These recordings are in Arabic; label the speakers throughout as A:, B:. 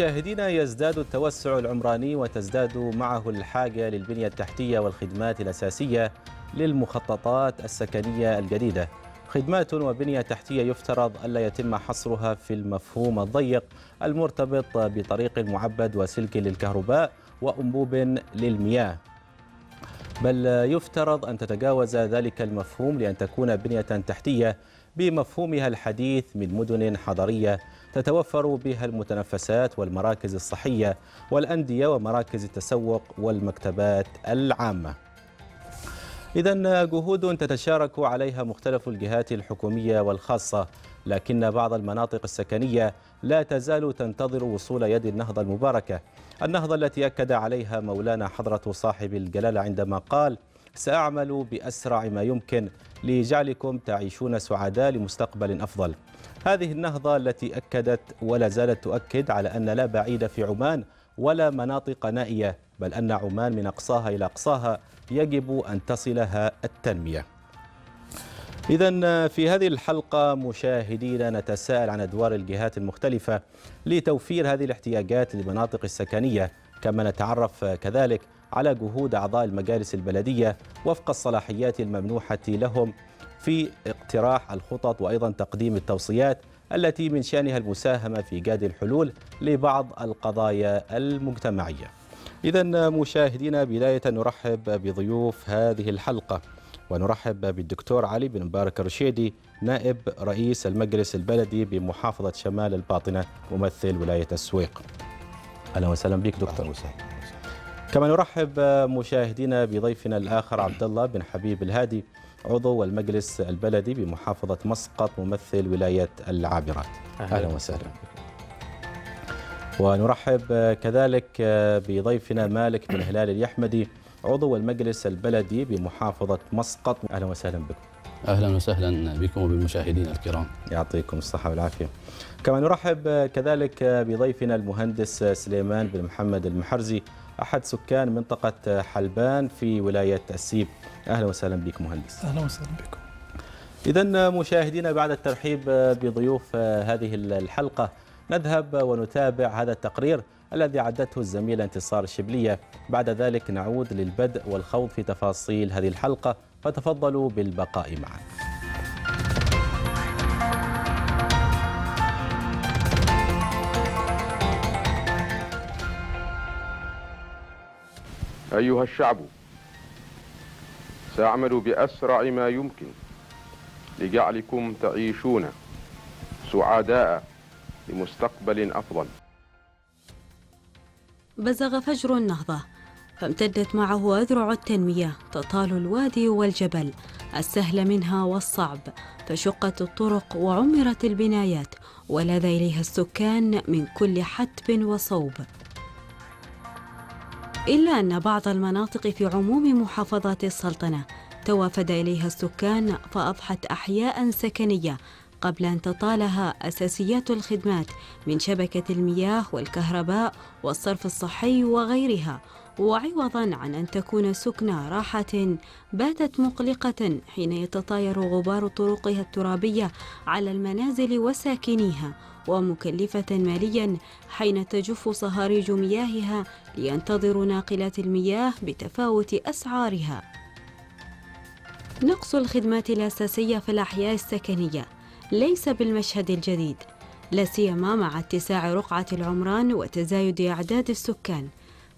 A: مشاهدينا يزداد التوسع العمراني وتزداد معه الحاجة للبنية التحتية والخدمات الأساسية للمخططات السكنية الجديدة خدمات وبنية تحتية يفترض ألا يتم حصرها في المفهوم الضيق المرتبط بطريق معبد وسلك للكهرباء وأنبوب للمياه بل يفترض أن تتجاوز ذلك المفهوم لأن تكون بنية تحتية بمفهومها الحديث من مدن حضرية تتوفر بها المتنفسات والمراكز الصحية والأندية ومراكز التسوق والمكتبات العامة إذا جهود تتشارك عليها مختلف الجهات الحكومية والخاصة لكن بعض المناطق السكنية لا تزال تنتظر وصول يد النهضة المباركة النهضة التي أكد عليها مولانا حضرة صاحب الجلالة عندما قال سأعمل بأسرع ما يمكن لجعلكم تعيشون سعداء لمستقبل أفضل هذه النهضة التي أكدت ولا زالت تؤكد على أن لا بعيد في عمان ولا مناطق نائية بل أن عمان من أقصاها إلى أقصاها يجب أن تصلها التنمية إذا في هذه الحلقة مشاهدينا نتساءل عن أدوار الجهات المختلفة لتوفير هذه الاحتياجات للمناطق السكنية كما نتعرف كذلك على جهود أعضاء المجالس البلدية وفق الصلاحيات الممنوحة لهم في اقتراح الخطط وأيضا تقديم التوصيات التي من شأنها المساهمة في إيجاد الحلول لبعض القضايا المجتمعية إذا مشاهدينا بداية نرحب بضيوف هذه الحلقة ونرحب بالدكتور علي بن مبارك الرشيدي نائب رئيس المجلس البلدي بمحافظة شمال الباطنة ممثل ولاية السويق أهلا وسهلا بك دكتور وسهلا كما نرحب مشاهدينا بضيفنا الآخر عبد الله بن حبيب الهادي عضو المجلس البلدي بمحافظة مسقط ممثل ولاية العابرات أهلا, أهلا وسهلا ونرحب كذلك بضيفنا مالك بن هلال اليحمدي عضو المجلس البلدي بمحافظة مسقط أهلا وسهلا بكم أهلا وسهلا بكم وبالمشاهدين الكرام يعطيكم الصحة والعافية كما نرحب كذلك بضيفنا المهندس سليمان بن محمد المحرزي أحد سكان منطقة حلبان في ولاية السيب أهلا وسهلا بك مهندس
B: أهلا وسهلا بكم
A: إذا مشاهدينا بعد الترحيب بضيوف هذه الحلقة نذهب ونتابع هذا التقرير الذي عدته الزميلة انتصار الشبلية بعد ذلك نعود للبدء والخوض في تفاصيل هذه الحلقة فتفضلوا بالبقاء معنا
C: أيها الشعب سأعمل بأسرع ما يمكن لجعلكم تعيشون سعداء لمستقبل أفضل
D: بزغ فجر النهضة فامتدت معه أذرع التنمية تطال الوادي والجبل السهل منها والصعب فشقت الطرق وعمرت البنايات ولذا إليها السكان من كل حتب وصوب إلا أن بعض المناطق في عموم محافظات السلطنة توافد إليها السكان فأضحت أحياء سكنية قبل أن تطالها أساسيات الخدمات من شبكة المياه والكهرباء والصرف الصحي وغيرها وعوضا عن أن تكون سكنى راحة باتت مقلقة حين يتطاير غبار طرقها الترابية على المنازل وساكنيها ومكلفة ماليا حين تجف صهاريج مياهها لينتظروا ناقلات المياه بتفاوت أسعارها نقص الخدمات الأساسية في الأحياء السكنية ليس بالمشهد الجديد لا سيما مع اتساع رقعة العمران وتزايد أعداد السكان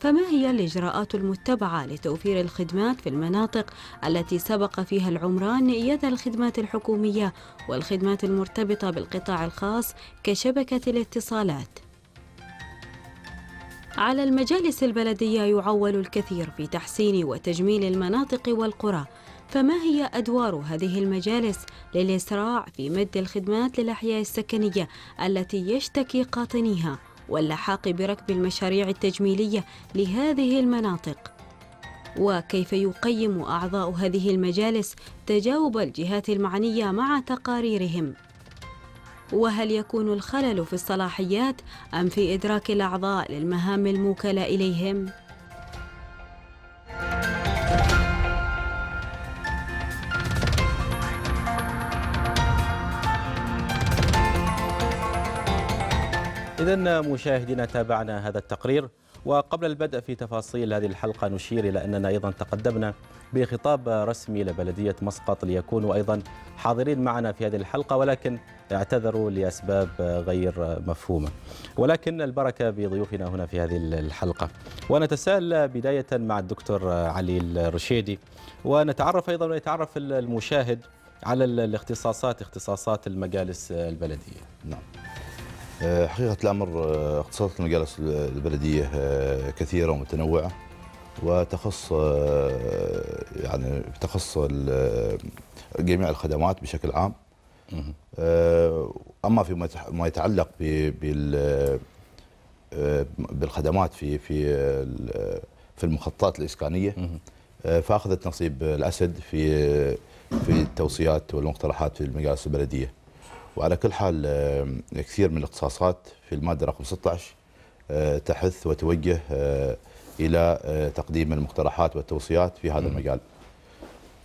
D: فما هي الإجراءات المتبعة لتوفير الخدمات في المناطق التي سبق فيها العمران يد الخدمات الحكومية والخدمات المرتبطة بالقطاع الخاص كشبكة الاتصالات؟ على المجالس البلدية يعول الكثير في تحسين وتجميل المناطق والقرى فما هي أدوار هذه المجالس للإسراع في مد الخدمات للأحياء السكنية التي يشتكي قاطنيها؟ واللحاق بركب المشاريع التجميلية لهذه المناطق وكيف يقيم أعضاء هذه المجالس تجاوب الجهات المعنية مع تقاريرهم وهل يكون الخلل في الصلاحيات أم في إدراك الأعضاء للمهام الموكلة إليهم؟
A: إذا مشاهدينا تابعنا هذا التقرير وقبل البدء في تفاصيل هذه الحلقة نشير إلى أننا أيضا تقدمنا بخطاب رسمي لبلدية مسقط ليكونوا أيضا حاضرين معنا في هذه الحلقة ولكن اعتذروا لأسباب غير مفهومة ولكن البركة بضيوفنا هنا في هذه الحلقة ونتساءل بداية مع الدكتور علي الرشيدي ونتعرف أيضا ويتعرف المشاهد على الاختصاصات اختصاصات المجالس البلدية
C: نعم آه، حقيقة الأمر آه، اقتصادات المجالس البلدية آه، كثيرة ومتنوعة وتخص يعني تخص جميع الخدمات بشكل عام أما فيما يتعلق بالخدمات في في في المخططات الإسكانية فأخذت نصيب الأسد في في التوصيات والمقترحات في المجالس البلدية وعلى كل حال كثير من الاختصاصات في الماده رقم 16 آه، تحث وتوجه آه، الى آه، تقديم المقترحات والتوصيات في هذا المجال.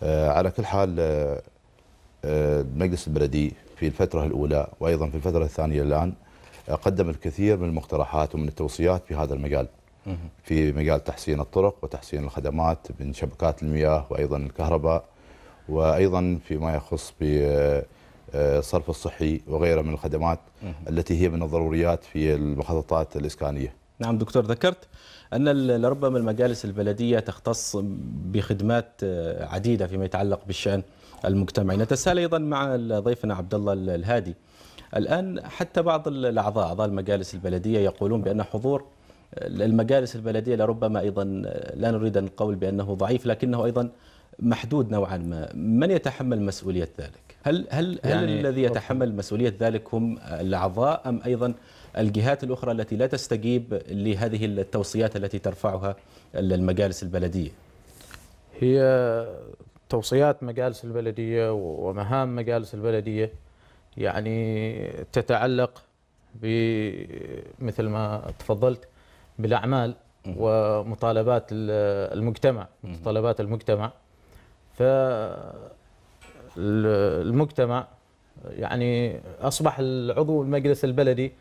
C: على كل حال المجلس البلدي في الفتره الاولى وايضا في الفتره الثانيه الان قدم الكثير من المقترحات ومن التوصيات في هذا المجال. في مجال تحسين الطرق وتحسين الخدمات من شبكات المياه وايضا الكهرباء وايضا فيما يخص ب الصرف الصحي وغيرها من الخدمات التي هي من الضروريات في المخططات الإسكانية نعم دكتور ذكرت
A: أن لربما المجالس البلدية تختص بخدمات آه، عديدة فيما يتعلق بالشأن المجتمعي نتساءل أيضا مع ضيفنا عبد الله الهادي الآن حتى بعض الأعضاء أعضاء المجالس البلدية يقولون بأن حضور آه، المجالس البلدية لربما أيضا آه، لا نريد أن نقول بأنه ضعيف لكنه أيضا محدود نوعا ما من يتحمل مسؤولية ذلك؟ هل هل يعني هل الذي يتحمل مسؤوليه ذلك هم الاعضاء ام ايضا الجهات الاخرى التي لا تستجيب لهذه التوصيات التي ترفعها المجالس البلديه؟ هي
E: توصيات مجالس البلديه ومهام مجالس البلديه يعني تتعلق بمثل ما تفضلت بالاعمال ومطالبات المجتمع متطلبات المجتمع ف المجتمع يعني أصبح العضو المجلس البلدي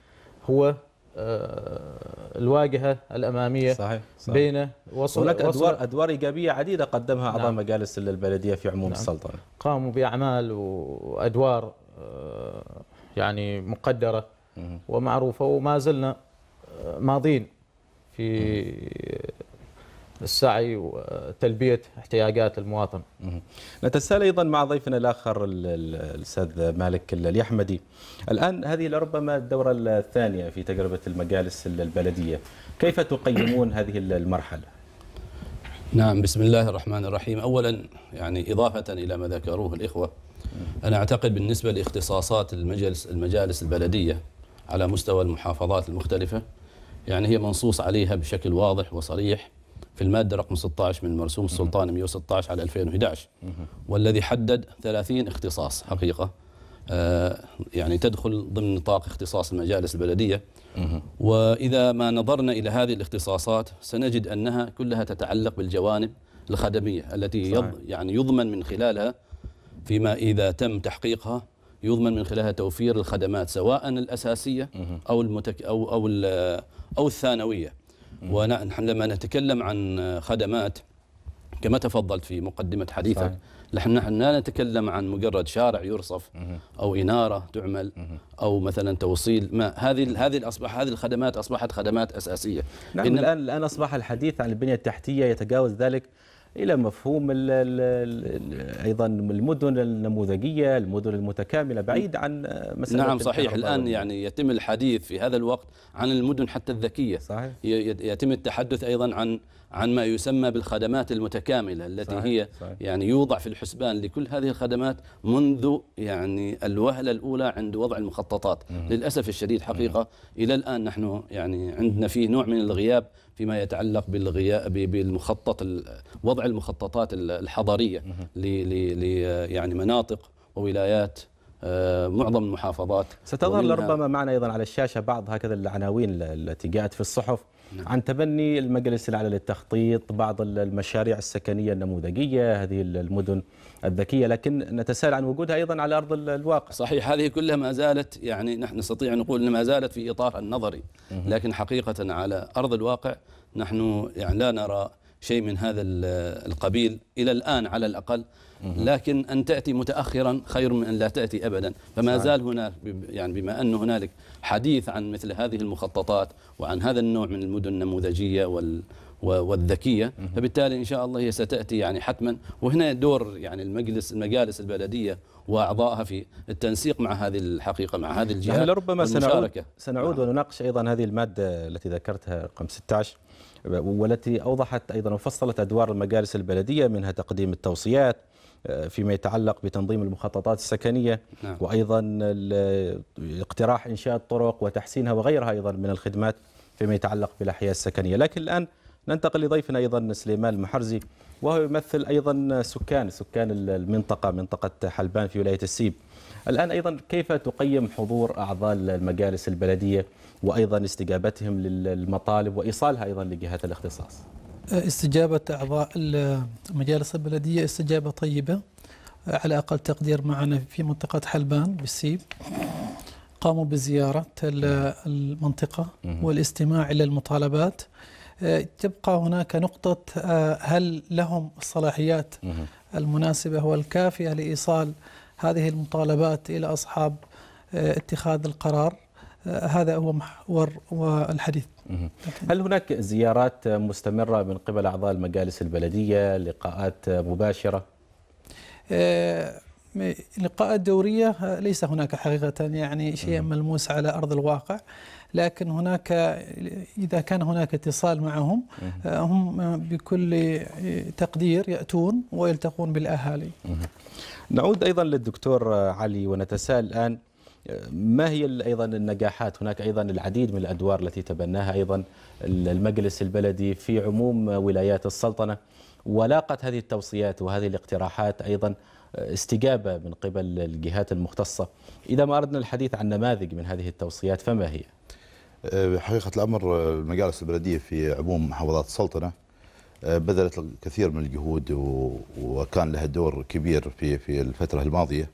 E: هو آه، الواجهه الاماميه صحيح, صحيح. بين وصل هناك ادوار
A: ادوار ايجابيه عديده قدمها اعضاء نعم. مجالس البلديه في عموم نعم. السلطنه
E: قاموا باعمال وادوار آه، يعني مقدره ومعروفه وما زلنا آه، ماضين في السعي وتلبيه احتياجات المواطن.
A: نتساءل ايضا مع ضيفنا الاخر الاستاذ مالك اليحمدي. الان هذه لربما الدوره الثانيه في تجربه المجالس البلديه. كيف
F: تقيمون هذه المرحله؟ نعم بسم الله الرحمن الرحيم، اولا يعني اضافه الى ما ذكروه الاخوه انا اعتقد بالنسبه لاختصاصات المجلس المجالس البلديه على مستوى المحافظات المختلفه يعني هي منصوص عليها بشكل واضح وصريح في المادة رقم 16 من مرسوم السلطان 116 على 2011 والذي حدد 30 اختصاص حقيقة آه، يعني تدخل ضمن نطاق اختصاص المجالس البلدية وإذا ما نظرنا إلى هذه الاختصاصات سنجد أنها كلها تتعلق بالجوانب الخدمية التي يض يعني يضمن من خلالها فيما إذا تم تحقيقها يضمن من خلالها توفير الخدمات سواء الأساسية أو المتك أو أو أو الثانوية ونحن لما نتكلم عن خدمات كما تفضلت في مقدمة حديثك صحيح. نحن نحن لا نتكلم عن مجرد شارع يرصف أو إنارة تعمل أو مثلا توصيل ما هذه هذه أصبح هذه الخدمات أصبحت خدمات أساسية نعم الآن
A: الآن أصبح الحديث عن البنية التحتية يتجاوز ذلك الى مفهوم الـ الـ الـ ايضا المدن النموذجيه، المدن المتكامله بعيد عن مسألة نعم صحيح الان
F: يعني يتم الحديث في هذا الوقت عن المدن حتى الذكيه صحيح يتم التحدث ايضا عن عن ما يسمى بالخدمات المتكاملة التي صحيح هي صحيح يعني يوضع في الحسبان لكل هذه الخدمات منذ يعني الوهلة الأولى عند وضع المخططات للأسف الشديد حقيقة إلى الآن نحن يعني عندنا فيه نوع من الغياب فيما يتعلق بالغياب بالمخطط وضع المخططات الحضرية ل يعني مناطق وولايات آه، معظم المحافظات ستظهر لربما
A: معنا أيضا على الشاشة بعض هكذا العناوين التي جاءت في الصحف نعم. عن تبني المجلس الاعلى للتخطيط بعض المشاريع السكنيه النموذجيه هذه المدن الذكيه لكن نتساءل عن وجودها ايضا على ارض الواقع
F: صحيح هذه كلها ما زالت يعني نحن نستطيع ان نقول ما زالت في اطارها النظري لكن حقيقه على ارض الواقع نحن يعني لا نرى شيء من هذا القبيل الى الان على الاقل لكن أن تأتي متأخرا خير من أن لا تأتي أبدا فما زال هناك يعني بما أن هنالك حديث عن مثل هذه المخططات وعن هذا النوع من المدن النموذجية وال والذكية فبالتالي إن شاء الله هي ستأتي يعني حتما وهنا دور يعني المجلس المجالس البلدية وأعضائها في التنسيق مع هذه الحقيقة مع هذه الجهة يعني لربما سنعود,
A: سنعود نعم. ونناقش أيضا هذه المادة التي ذكرتها رقم 16 والتي أوضحت أيضا وفصلت أدوار المجالس البلدية منها تقديم التوصيات آه، فيما يتعلق بتنظيم المخططات السكنية نعم. وأيضا اقتراح إنشاء الطرق وتحسينها وغيرها أيضا من الخدمات فيما يتعلق بالأحياء السكنية لكن الآن ننتقل لضيفنا أيضا سليمان المحرزي وهو يمثل أيضا سكان سكان المنطقة منطقة حلبان في ولاية السيب الآن أيضا كيف تقيم حضور أعضاء المجالس البلدية وأيضا استجابتهم للمطالب وإيصالها أيضا لجهات الاختصاص
B: استجابة أعضاء مجالس البلدية استجابة طيبة على أقل تقدير معنا في منطقة حلبان بالسيب قاموا بزيارة المنطقة والاستماع إلى المطالبات آه، تبقى هناك نقطة آه، هل لهم الصلاحيات المناسبة والكافية لإيصال هذه المطالبات إلى أصحاب آه، اتخاذ القرار آه، هذا هو محور الحديث
A: هل هناك زيارات مستمرة من قبل أعضاء المجالس البلدية لقاءات مباشرة؟
B: آه، لقاءات دورية آه، ليس هناك حقيقة يعني شيء ملموس على أرض الواقع لكن هناك إذا كان هناك اتصال معهم هم بكل تقدير يأتون ويلتقون بالأهالي
A: نعود أيضا للدكتور علي ونتساءل الآن ما هي ايضا النجاحات هناك ايضا العديد من الادوار التي تبناها ايضا المجلس البلدي في عموم ولايات السلطنه ولاقت هذه التوصيات وهذه الاقتراحات ايضا استجابه من قبل الجهات المختصه اذا ما اردنا الحديث عن نماذج من هذه التوصيات فما هي
C: أه، حقيقه الامر المجالس البلديه في عموم محافظات السلطنه أه، بذلت الكثير من الجهود وكان لها دور كبير في في الفتره الماضيه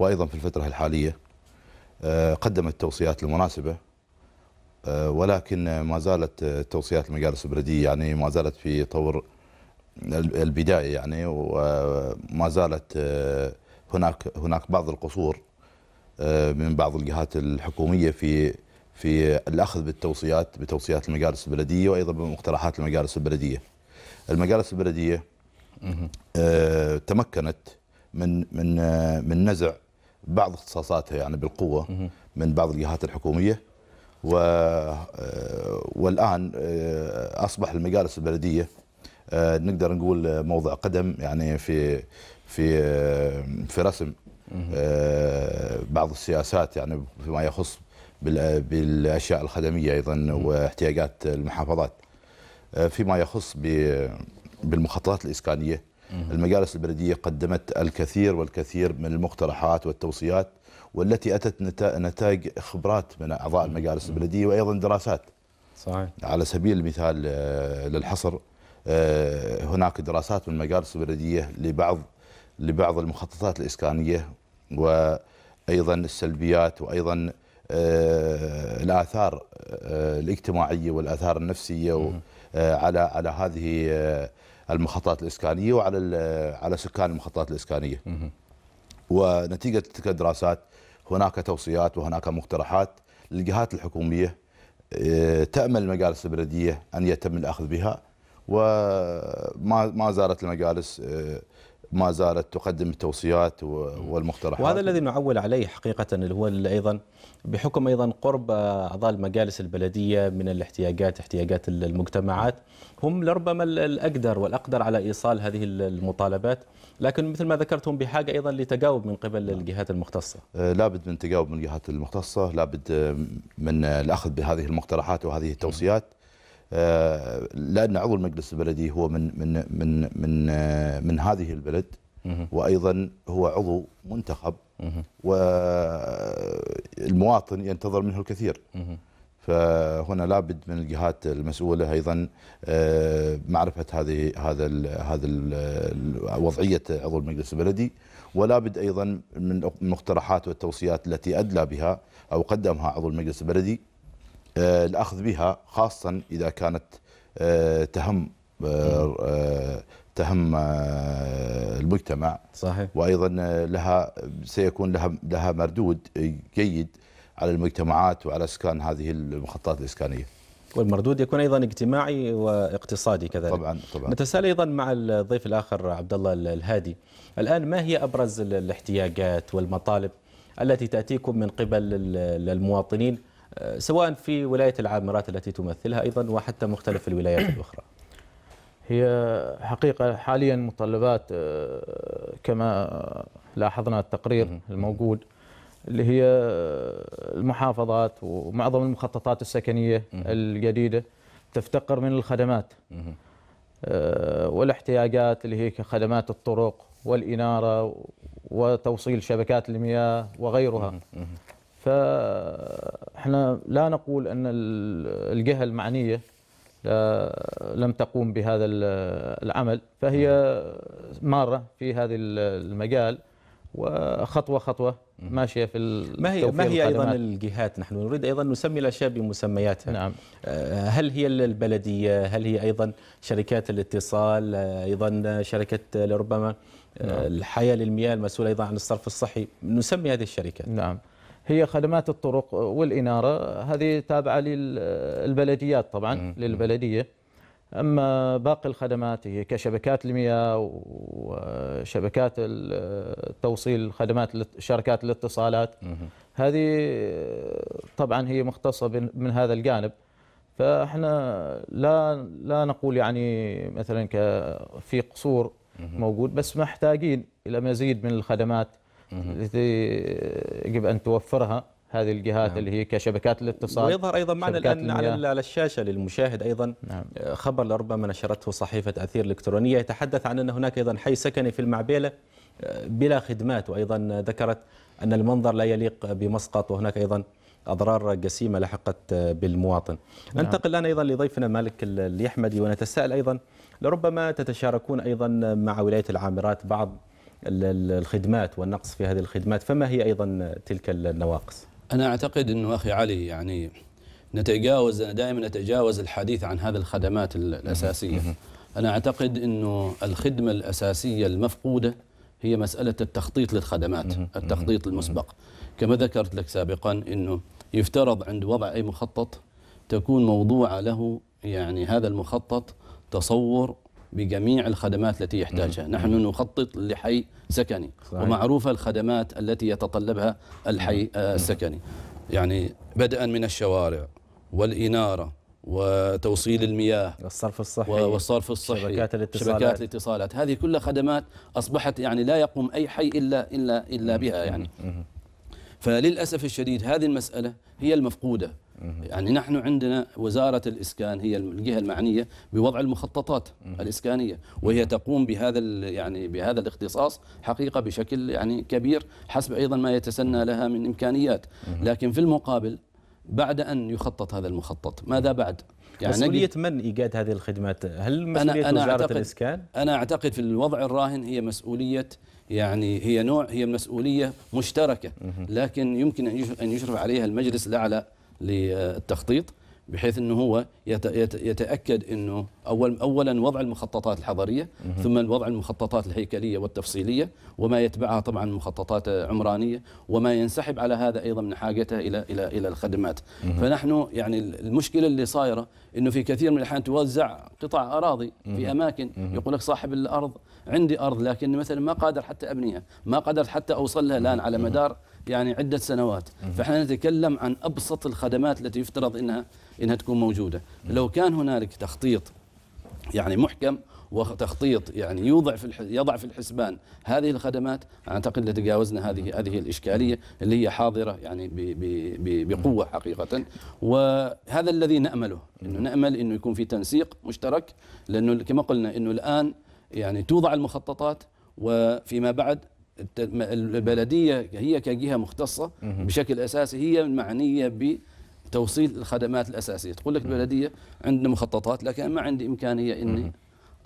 C: وايضا في الفتره الحاليه آه، قدم التوصيات المناسبة آه، ولكن ما زالت توصيات المجالس البلدية يعني ما زالت في طور البداية يعني وما زالت آه، هناك هناك بعض القصور من بعض الجهات الحكومية في في الأخذ بالتوصيات بتوصيات المجالس البلدية وأيضا بمقترحات المجالس البلدية المجالس البلدية تمكنت من من من نزع بعض اختصاصاتها يعني بالقوه من بعض الجهات الحكوميه و آه، والان آه، اصبح المجالس البلديه آه، نقدر نقول موضع قدم يعني في في في رسم بعض السياسات يعني فيما يخص بالاشياء الخدميه ايضا واحتياجات المحافظات فيما يخص بالمخططات الاسكانيه المجالس البلدية قدمت الكثير والكثير من المقترحات والتوصيات والتي أتت نتاج خبرات من أعضاء المجالس البلدية وأيضا دراسات صحيح. على سبيل المثال آه، للحصر آه، هناك دراسات من المجالس البلدية لبعض لبعض المخططات الإسكانية وأيضا السلبيات وأيضا آه، الآثار الاجتماعية والآثار النفسية على على هذه المخططات الاسكانيه وعلى على سكان المخططات الاسكانيه. ونتيجه تلك الدراسات هناك توصيات وهناك مقترحات للجهات الحكوميه آه، تامل المجالس البلديه ان يتم الاخذ بها وما ما زالت المجالس آه، ما زالت تقدم التوصيات والمقترحات وهذا الذي نعول عليه حقيقه اللي هو اللي ايضا
A: بحكم ايضا قرب اعضاء المجالس البلديه من الاحتياجات احتياجات المجتمعات هم لربما الاقدر والاقدر على ايصال هذه المطالبات لكن مثل ما ذكرتهم بحاجه ايضا لتجاوب من قبل نعم. الجهات المختصه.
C: أه، لابد من تجاوب من الجهات المختصه، لابد من الاخذ بهذه المقترحات وهذه التوصيات. أه، لان عضو المجلس البلدي هو من من من من من هذه البلد وايضا هو عضو منتخب والمواطن ينتظر منه الكثير فهنا لابد من الجهات المسؤوله ايضا آه، معرفه هذه هذا هذا وضعيه عضو المجلس البلدي ولابد ايضا من المقترحات والتوصيات التي ادلى بها او قدمها عضو المجلس البلدي آه، الاخذ بها خاصه اذا كانت آه، تهم تهم آه، المجتمع صحيح وايضا آه، لها سيكون لها لها مردود آه، جيد على المجتمعات وعلى اسكان هذه المخططات الاسكانيه. والمردود يكون ايضا اجتماعي واقتصادي كذلك. طبعا طبعا.
A: نتساءل ايضا مع الضيف الاخر عبد الله الهادي، الان ما هي ابرز الاحتياجات والمطالب التي تاتيكم من قبل المواطنين سواء في ولايه العامرات التي تمثلها ايضا وحتى مختلف الولايات الاخرى؟
E: هي حقيقة حاليا متطلبات آه، كما لاحظنا التقرير الموجود اللي هي آه، المحافظات ومعظم المخططات السكنية الجديدة تفتقر من الخدمات آه، والاحتياجات اللي هي كخدمات الطرق والإنارة وتوصيل شبكات المياه وغيرها فاحنا لا نقول أن الجهة المعنية آه، لم تقوم بهذا العمل فهي مارة في هذا المجال وخطوه خطوه ماشيه في ما هي ما هي ايضا
A: الجهات نحن نريد ايضا نسمي الاشياء بمسمياتها نعم آه، هل هي البلديه هل هي ايضا شركات الاتصال آه، ايضا شركه لربما نعم. الحياه للمياه المسؤوله ايضا عن الصرف الصحي نسمي هذه الشركات نعم هي خدمات
E: الطرق والإنارة هذه تابعة للبلديات طبعا للبلدية أما باقي الخدمات هي كشبكات المياه وشبكات التوصيل خدمات شركات الاتصالات هذه طبعا هي مختصة من هذا الجانب فاحنا لا لا نقول يعني مثلا في قصور موجود بس محتاجين الى مزيد من الخدمات التي يجب ان توفرها هذه الجهات
A: نعم. اللي هي كشبكات الاتصال ويظهر ايضا معنا الان على, على الشاشه للمشاهد ايضا نعم. آه، خبر لربما نشرته صحيفه اثير الكترونيه يتحدث عن ان هناك ايضا حي سكني في المعبيله آه، بلا خدمات وايضا ذكرت ان المنظر لا يليق بمسقط وهناك ايضا اضرار جسيمه لحقت آه، بالمواطن. نعم. انتقل الان ايضا لضيفنا مالك اليحمدي ونتساءل ايضا لربما تتشاركون ايضا مع ولايه العامرات بعض الخدمات والنقص في هذه الخدمات فما هي أيضا تلك النواقص
F: أنا أعتقد أنه أخي علي يعني نتجاوز أنا دائما أتجاوز الحديث عن هذه الخدمات الأساسية أنا أعتقد أنه الخدمة الأساسية المفقودة هي مسألة التخطيط للخدمات التخطيط المسبق كما ذكرت لك سابقا أنه يفترض عند وضع أي مخطط تكون موضوعة له يعني هذا المخطط تصور بجميع الخدمات التي يحتاجها نحن نخطط لحي سكني صحيح. ومعروفة الخدمات التي يتطلبها الحي آه، السكني يعني بدءا من الشوارع والإنارة وتوصيل المياه والصرف الصحي والصرف الصحي شبكات الاتصالات شبكات الاتصالات هذه كلها خدمات أصبحت يعني لا يقوم أي حي إلا إلا إلا بها يعني فللأسف الشديد هذه المسألة هي المفقودة يعني نحن عندنا وزارة الإسكان هي الجهة المعنية بوضع المخططات الإسكانية وهي تقوم بهذا يعني بهذا الاختصاص حقيقة بشكل يعني كبير حسب أيضا ما يتسنى لها من إمكانيات لكن في المقابل بعد أن يخطط هذا المخطط ماذا بعد؟ يعني مسؤولية
A: من إيجاد هذه الخدمات؟ هل مسؤولية أنا وزارة أنا الإسكان؟
F: أنا أعتقد في الوضع الراهن هي مسؤولية يعني هي نوع هي مسؤولية مشتركة لكن يمكن أن يشرف عليها المجلس الأعلى للتخطيط بحيث انه هو يتاكد انه اول اولا وضع المخططات الحضريه ثم وضع المخططات الهيكليه والتفصيليه وما يتبعها طبعا مخططات عمرانيه وما ينسحب على هذا ايضا من حاجته الى الى الى الخدمات فنحن يعني المشكله اللي صايره انه في كثير من الاحيان توزع قطع اراضي في اماكن يقول لك صاحب الارض عندي ارض لكن مثلا ما قادر حتى ابنيها ما قدرت حتى اوصل لها الان على مدار يعني عده سنوات فاحنا نتكلم عن ابسط الخدمات التي يفترض انها انها تكون موجوده لو كان هنالك تخطيط يعني محكم وتخطيط يعني يوضع في يضع في الحسبان هذه الخدمات اعتقد لتجاوزنا هذه هذه الاشكاليه اللي هي حاضره يعني بقوه حقيقه وهذا الذي نامله انه نامل انه يكون في تنسيق مشترك لانه كما قلنا انه الان يعني توضع المخططات وفيما بعد البلديه هي كجهه مختصه بشكل اساسي هي المعنيه ب توصيل الخدمات الاساسيه تقول لك البلديه عندنا مخططات لكن ما عندي امكانيه اني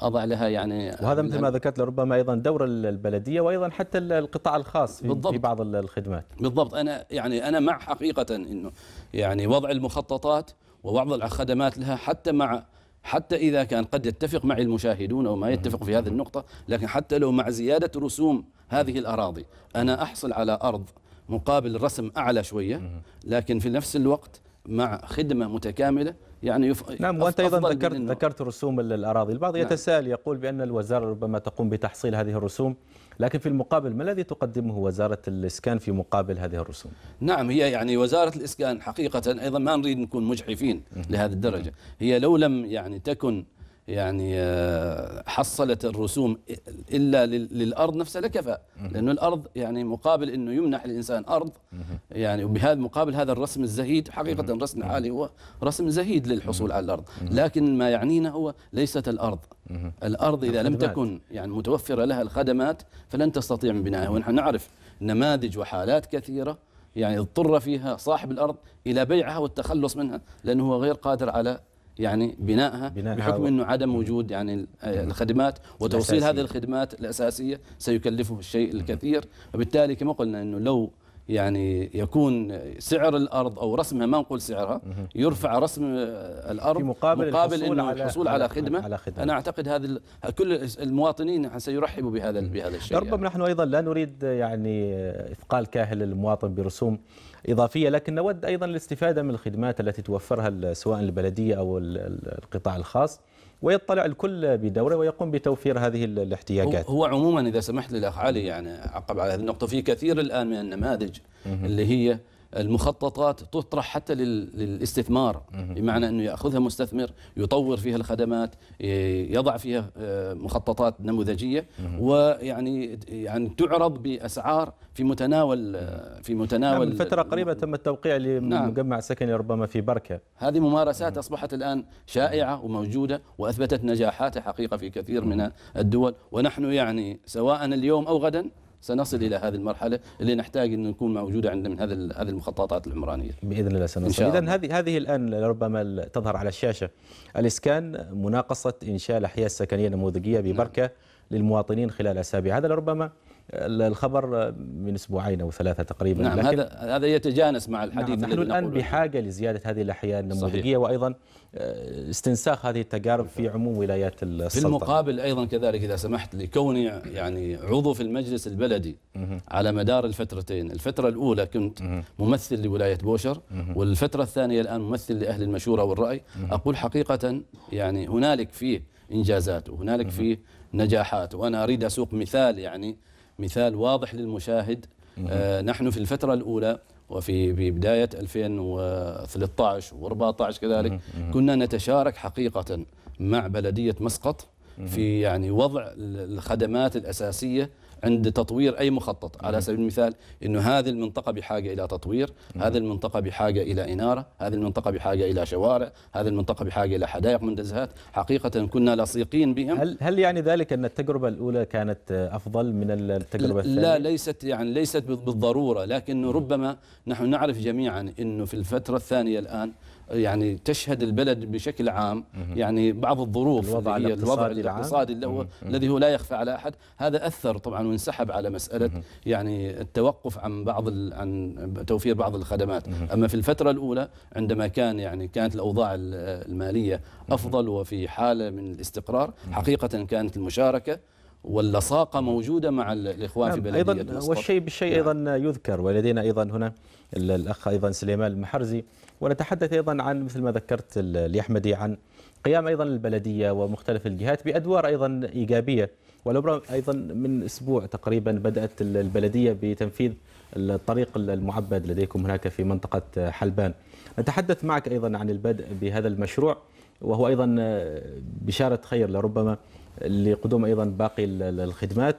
F: اضع لها يعني وهذا مثل يعني ما
A: ذكرت لربما ايضا دور البلديه وايضا حتى القطاع الخاص في, بالضبط في بعض الخدمات
F: بالضبط انا يعني انا مع حقيقه انه يعني وضع المخططات ووضع الخدمات لها حتى مع حتى إذا كان قد يتفق معي المشاهدون أو ما يتفق في هذه النقطة لكن حتى لو مع زيادة رسوم هذه الأراضي أنا أحصل على أرض مقابل رسم أعلى شوية لكن في نفس الوقت مع خدمه متكامله يعني يف... نعم وانت ايضا ذكرت ذكرت
A: رسوم الاراضي، البعض نعم. يتساءل يقول بان الوزاره ربما تقوم بتحصيل هذه الرسوم لكن في المقابل ما الذي تقدمه وزارة الإسكان في مقابل هذه الرسوم
F: نعم هي يعني وزارة الإسكان حقيقة أيضا ما نريد نكون مجحفين لهذه الدرجة هي لو لم يعني تكن يعني آه، حصلت الرسوم الا للارض نفسها لكفى لانه الارض يعني مقابل انه يمنح الانسان ارض يعني وبهذا مقابل هذا الرسم الزهيد حقيقه الرسم العالي هو رسم زهيد للحصول على الارض لكن ما يعنينا هو ليست الارض الارض اذا لم تكن يعني متوفره لها الخدمات فلن تستطيع من بنائها ونحن نعرف نماذج وحالات كثيره يعني اضطر فيها صاحب الارض الى بيعها والتخلص منها لانه هو غير قادر على يعني بنائها بناء بحكم انه عدم وجود يعني آه، نعم. الخدمات وتوصيل الأساسية. هذه الخدمات الاساسيه سيكلفه الشيء الكثير وبالتالي كما قلنا انه لو يعني يكون سعر الارض او رسمها ما نقول سعرها يرفع رسم الارض في مقابل, مقابل الحصول, على, الحصول على, خدمة على خدمه انا اعتقد هذا كل المواطنين سيرحبوا بهذا بهذا الشيء ربما
A: يعني. نحن ايضا لا نريد يعني اثقال كاهل المواطن برسوم إضافية لكن نود أيضا الاستفادة من الخدمات التي توفرها سواء البلدية أو القطاع الخاص ويطلع الكل بدوره ويقوم بتوفير هذه الاحتياجات
F: هو عموما اذا سمحت لي الاخ علي يعني عقب على هذه النقطه في كثير الان من النماذج اللي هي المخططات تطرح حتى للاستثمار بمعنى انه ياخذها مستثمر يطور فيها الخدمات يضع فيها آه، مخططات نموذجيه ويعني يعني تعرض باسعار في متناول آه، في متناول نعم، فتره قريبه
A: تم التوقيع نعم. لمجمع نعم سكني ربما في بركه
F: هذه ممارسات اصبحت الان شائعه وموجوده واثبتت نجاحاتها حقيقه في كثير من الدول ونحن يعني سواء اليوم او غدا سنصل الى هذه المرحله اللي نحتاج ان نكون موجوده عندنا من هذه هذه المخططات العمرانيه
A: باذن الله سنصل اذا هذه هذه الان لربما تظهر على الشاشه الاسكان مناقصه انشاء الاحياء السكنيه النموذجيه ببركه نعم. للمواطنين خلال اسابيع هذا لربما الخبر من اسبوعين او ثلاثه تقريبا نعم لكن هذا
F: هذا يتجانس مع الحديث نعم نحن
A: الان بحاجه لزياده هذه الاحياء النموذجيه وايضا آه، استنساخ هذه التجارب في عموم ولايات السلطنه في المقابل
F: ايضا كذلك اذا سمحت لكوني يعني عضو في المجلس البلدي على مدار الفترتين الفتره الاولى كنت ممثل لولايه بوشر والفتره الثانيه الان ممثل لاهل المشوره والراي اقول حقيقه يعني هنالك فيه انجازات وهنالك فيه نجاحات وانا اريد اسوق مثال يعني مثال واضح للمشاهد آه نحن في الفترة الأولى وفي بداية 2013 و14 كذلك كنا نتشارك حقيقة مع بلدية مسقط في يعني وضع الخدمات الأساسية عند تطوير أي مخطط على سبيل المثال أنه هذه المنطقة بحاجة إلى تطوير هذه المنطقة بحاجة إلى إنارة هذه المنطقة بحاجة إلى شوارع هذه المنطقة بحاجة إلى حدائق منتزهات حقيقة كنا لصيقين بهم هل,
A: هل يعني ذلك أن التجربة الأولى كانت أفضل من التجربة
F: الثانية؟ لا ليست يعني ليست بالضرورة لكن ربما نحن نعرف جميعا أنه في الفترة الثانية الآن يعني تشهد البلد بشكل عام يعني بعض الظروف الوضع هي الوضع الاقتصادي اللي هو الذي هو لا يخفى على احد هذا اثر طبعا وانسحب على مساله يعني التوقف عن بعض عن توفير بعض الخدمات اما في الفتره الاولى عندما كان يعني كانت الاوضاع الماليه افضل وفي حاله من الاستقرار حقيقه كانت المشاركه واللصاقة موجودة مع الإخوان في نعم، بلدية أيضا والشيء بالشيء
A: نعم. أيضا يذكر ولدينا أيضا هنا الأخ أيضا سليمان المحرزي ونتحدث أيضا عن مثل ما ذكرت اليحمدي عن قيام أيضا البلدية ومختلف الجهات بأدوار أيضا إيجابية والأمر أيضا من أسبوع تقريبا بدأت البلدية بتنفيذ الطريق المعبد لديكم هناك في منطقة حلبان نتحدث معك أيضا عن البدء بهذا المشروع وهو أيضا بشارة خير لربما لقدوم أيضا باقي الخدمات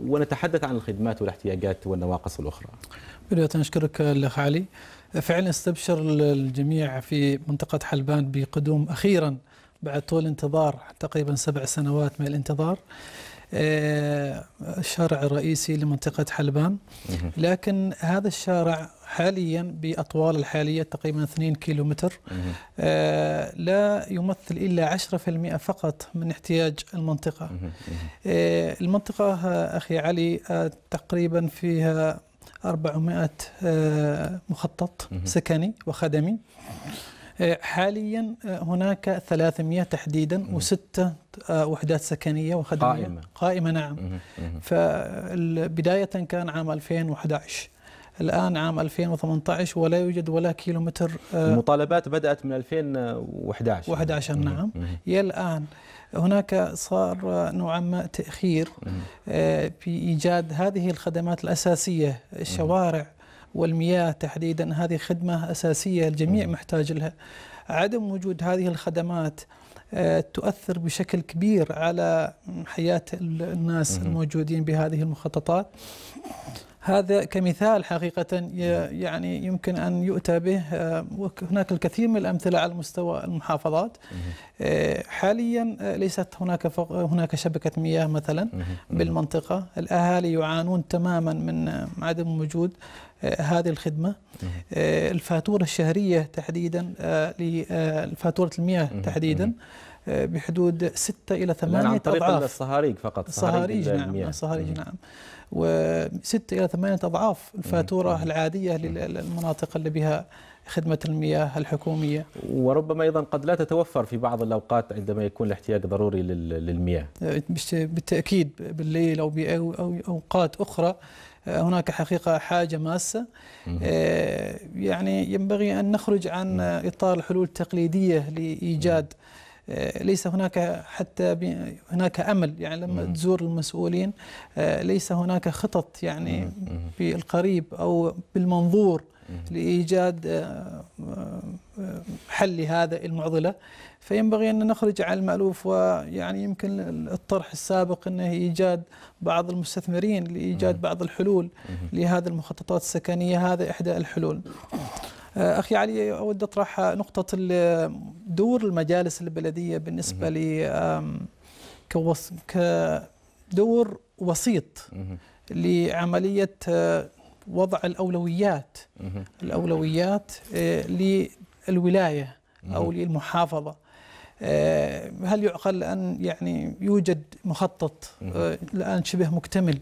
A: ونتحدث عن الخدمات والاحتياجات والنواقص الأخرى
B: بداية أشكرك الأخ علي فعلا استبشر الجميع في منطقة حلبان بقدوم أخيرا بعد طول انتظار تقريبا سبع سنوات من الانتظار الشارع آه، الرئيسي لمنطقة حلبان لكن هذا الشارع حاليا بأطوال الحالية تقريبا 2 كيلومتر آه، لا يمثل إلا 10% فقط من احتياج المنطقة آه، المنطقة أخي علي تقريبا فيها 400 آه، مخطط سكني وخدمي آه، حاليا آه، هناك 300 تحديدا وستة وحدات سكنية وخدمية قائمة قائمة نعم فبداية كان عام 2011 الآن عام 2018 ولا يوجد ولا كيلومتر
A: المطالبات بدأت من 2011 11 نعم
B: إلى الآن هناك صار نوعا ما تأخير آه، في إيجاد هذه الخدمات الأساسية الشوارع والمياه تحديدا هذه خدمة أساسية الجميع محتاج لها عدم وجود هذه الخدمات آه، تؤثر بشكل كبير على حياة الناس الموجودين بهذه المخططات هذا كمثال حقيقة نعم. يعني يمكن أن يؤتى به آه، هناك الكثير من الأمثلة على مستوى المحافظات آه، حاليا آه، ليست هناك هناك شبكة مياه مثلا بالمنطقة الأهالي يعانون تماما من عدم وجود هذه الخدمة الفاتورة الشهرية تحديدا لفاتورة المياه تحديدا بحدود 6 إلى 8 أضعاف عن طريق الصهاريج فقط صهاريج نعم صهاريج نعم وستة إلى ثمانية أضعاف الفاتورة العادية للمناطق اللي بها خدمة المياه الحكومية وربما أيضا قد لا تتوفر في بعض الأوقات عندما يكون الاحتياج
A: ضروري للمياه
B: بالتأكيد بالليل أو بأوقات أخرى آه، هناك حقيقة حاجة ماسة آه، يعني ينبغي أن نخرج عن إطار الحلول التقليدية لإيجاد آه، ليس هناك حتى هناك امل يعني لما تزور المسؤولين آه، ليس هناك خطط يعني بالقريب او بالمنظور لايجاد آه، حل هذا المعضله فينبغي ان نخرج عن المالوف ويعني يمكن الطرح السابق انه ايجاد بعض المستثمرين لايجاد بعض الحلول لهذه المخططات السكنيه هذا احدى الحلول. آه، أخي علي أود أطرح نقطة دور المجالس البلدية بالنسبة ل كدور وسيط لعملية آه، وضع الأولويات الأولويات آه، للولاية أو للمحافظة هل يعقل أن يعني يوجد مخطط الآن شبه مكتمل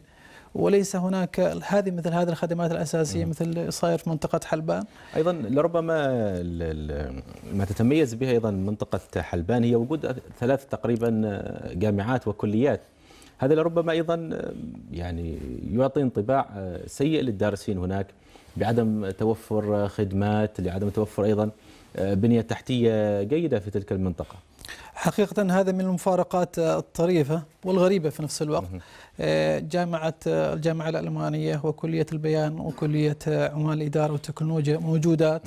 B: وليس هناك هذه مثل هذه الخدمات الاساسيه مثل صاير في منطقه حلبان
A: ايضا لربما ما تتميز به ايضا منطقه حلبان هي وجود ثلاث تقريبا جامعات وكليات هذا لربما ايضا يعني يعطي انطباع سيء للدارسين هناك بعدم توفر خدمات لعدم
B: توفر ايضا بنيه تحتيه جيده في تلك المنطقه حقيقة هذا من المفارقات الطريفة والغريبة في نفس الوقت آه، جامعة الجامعة الألمانية وكلية البيان وكلية عمال الإدارة والتكنولوجيا موجودات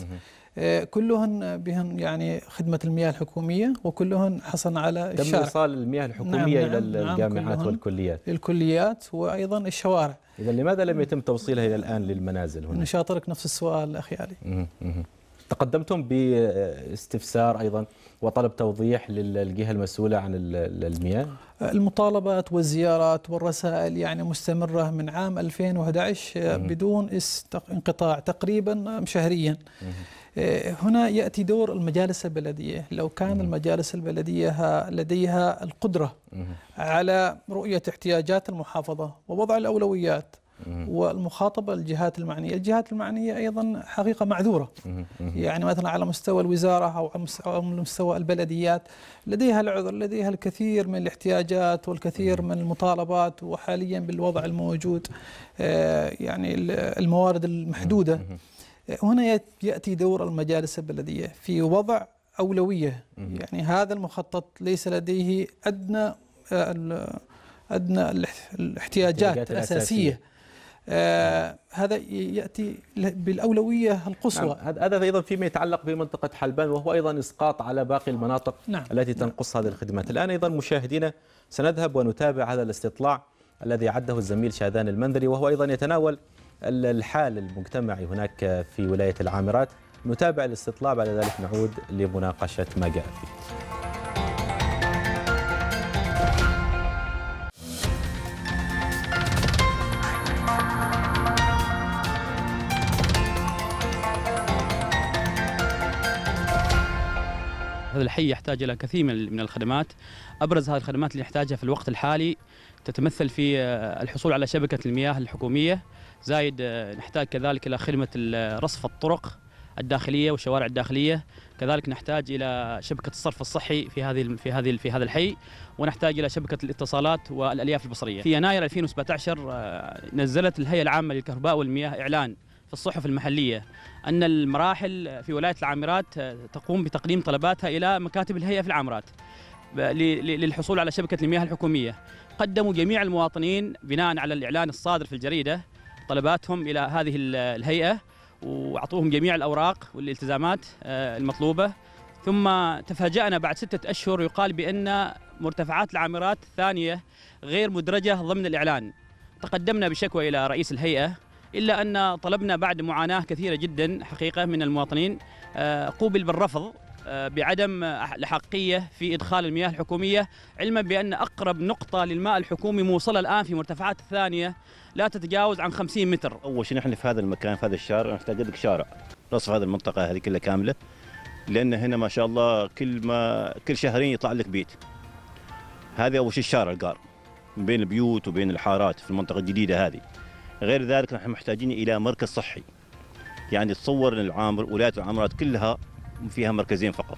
B: آه، كلهن بهن يعني خدمة المياه الحكومية وكلهن حصلن على الشارع تم إيصال المياه نعم، الحكومية نعم إلى نعم الجامعات نعم والكليات الكليات وأيضا الشوارع إذا لماذا لم يتم
A: توصيلها إلى الآن للمنازل هنا؟
B: نشاطرك نفس السؤال أخي علي
A: تقدمتم باستفسار ايضا وطلب توضيح للجهه المسؤوله عن
B: المياه المطالبات والزيارات والرسائل يعني مستمره من عام 2011 بدون انقطاع تقريبا شهريا آه، هنا ياتي دور المجالس البلديه لو كان المجالس البلديه لديها القدره على رؤيه احتياجات المحافظه ووضع الاولويات والمخاطبة الجهات المعنية الجهات المعنية أيضا حقيقة معذورة يعني مثلا على مستوى الوزارة أو على مستوى البلديات لديها العذر لديها الكثير من الاحتياجات والكثير من المطالبات وحاليا بالوضع الموجود آه، يعني الموارد المحدودة آه، هنا يأتي دور المجالس البلدية في وضع أولوية يعني هذا المخطط ليس لديه أدنى آه، أدنى الاحتياجات الأساسية آه، هذا ياتي بالاولويه القصوى نعم. هذا ايضا فيما
A: يتعلق بمنطقه حلبان وهو ايضا اسقاط على باقي المناطق نعم. التي تنقص نعم. هذه الخدمات الان ايضا مشاهدينا سنذهب ونتابع هذا الاستطلاع الذي عده الزميل شاذان المنذري وهو ايضا يتناول الحال المجتمعي هناك في ولايه العامرات نتابع الاستطلاع بعد ذلك نعود لمناقشه ما جاء فيه
G: هذا الحي يحتاج إلى كثير من الخدمات أبرز هذه الخدمات اللي نحتاجها في الوقت الحالي تتمثل في آه، الحصول على شبكة المياه الحكومية زايد آه، نحتاج كذلك إلى خدمة آه، رصف الطرق الداخليه والشوارع الداخليه كذلك نحتاج الى شبكه الصرف الصحي في هذه في هذه في هذا الحي ونحتاج الى شبكه الاتصالات والالياف البصريه في يناير 2017 نزلت الهيئه العامه للكهرباء والمياه اعلان في الصحف المحلية أن المراحل في ولاية العامرات آه، تقوم بتقديم طلباتها إلى مكاتب الهيئة في العامرات للحصول على شبكة المياه الحكومية قدموا جميع المواطنين بناء على الإعلان الصادر في الجريدة طلباتهم إلى هذه الهيئة وأعطوهم جميع الأوراق والالتزامات آه، المطلوبة ثم تفاجأنا بعد ستة أشهر يقال بأن مرتفعات العامرات الثانية غير مدرجة ضمن الإعلان تقدمنا بشكوى إلى رئيس الهيئة إلا أن طلبنا بعد معاناة كثيرة جدا حقيقة من المواطنين آه، قوبل بالرفض آه، بعدم آه، الأحقية في إدخال المياه الحكومية علما بأن أقرب نقطة للماء الحكومي موصلة الآن في مرتفعات الثانية لا تتجاوز عن 50 متر أول شيء نحن في هذا المكان في هذا الشارع نحتاج لك شارع نصف هذه المنطقة هذه كلها كاملة لأن هنا ما شاء الله كل ما كل شهرين يطلع لك بيت هذا أول شيء الشارع القار بين البيوت وبين الحارات في المنطقة الجديدة هذه غير ذلك نحن محتاجين الى مركز صحي يعني تصور ان العامر ولايه العامرات كلها فيها مركزين فقط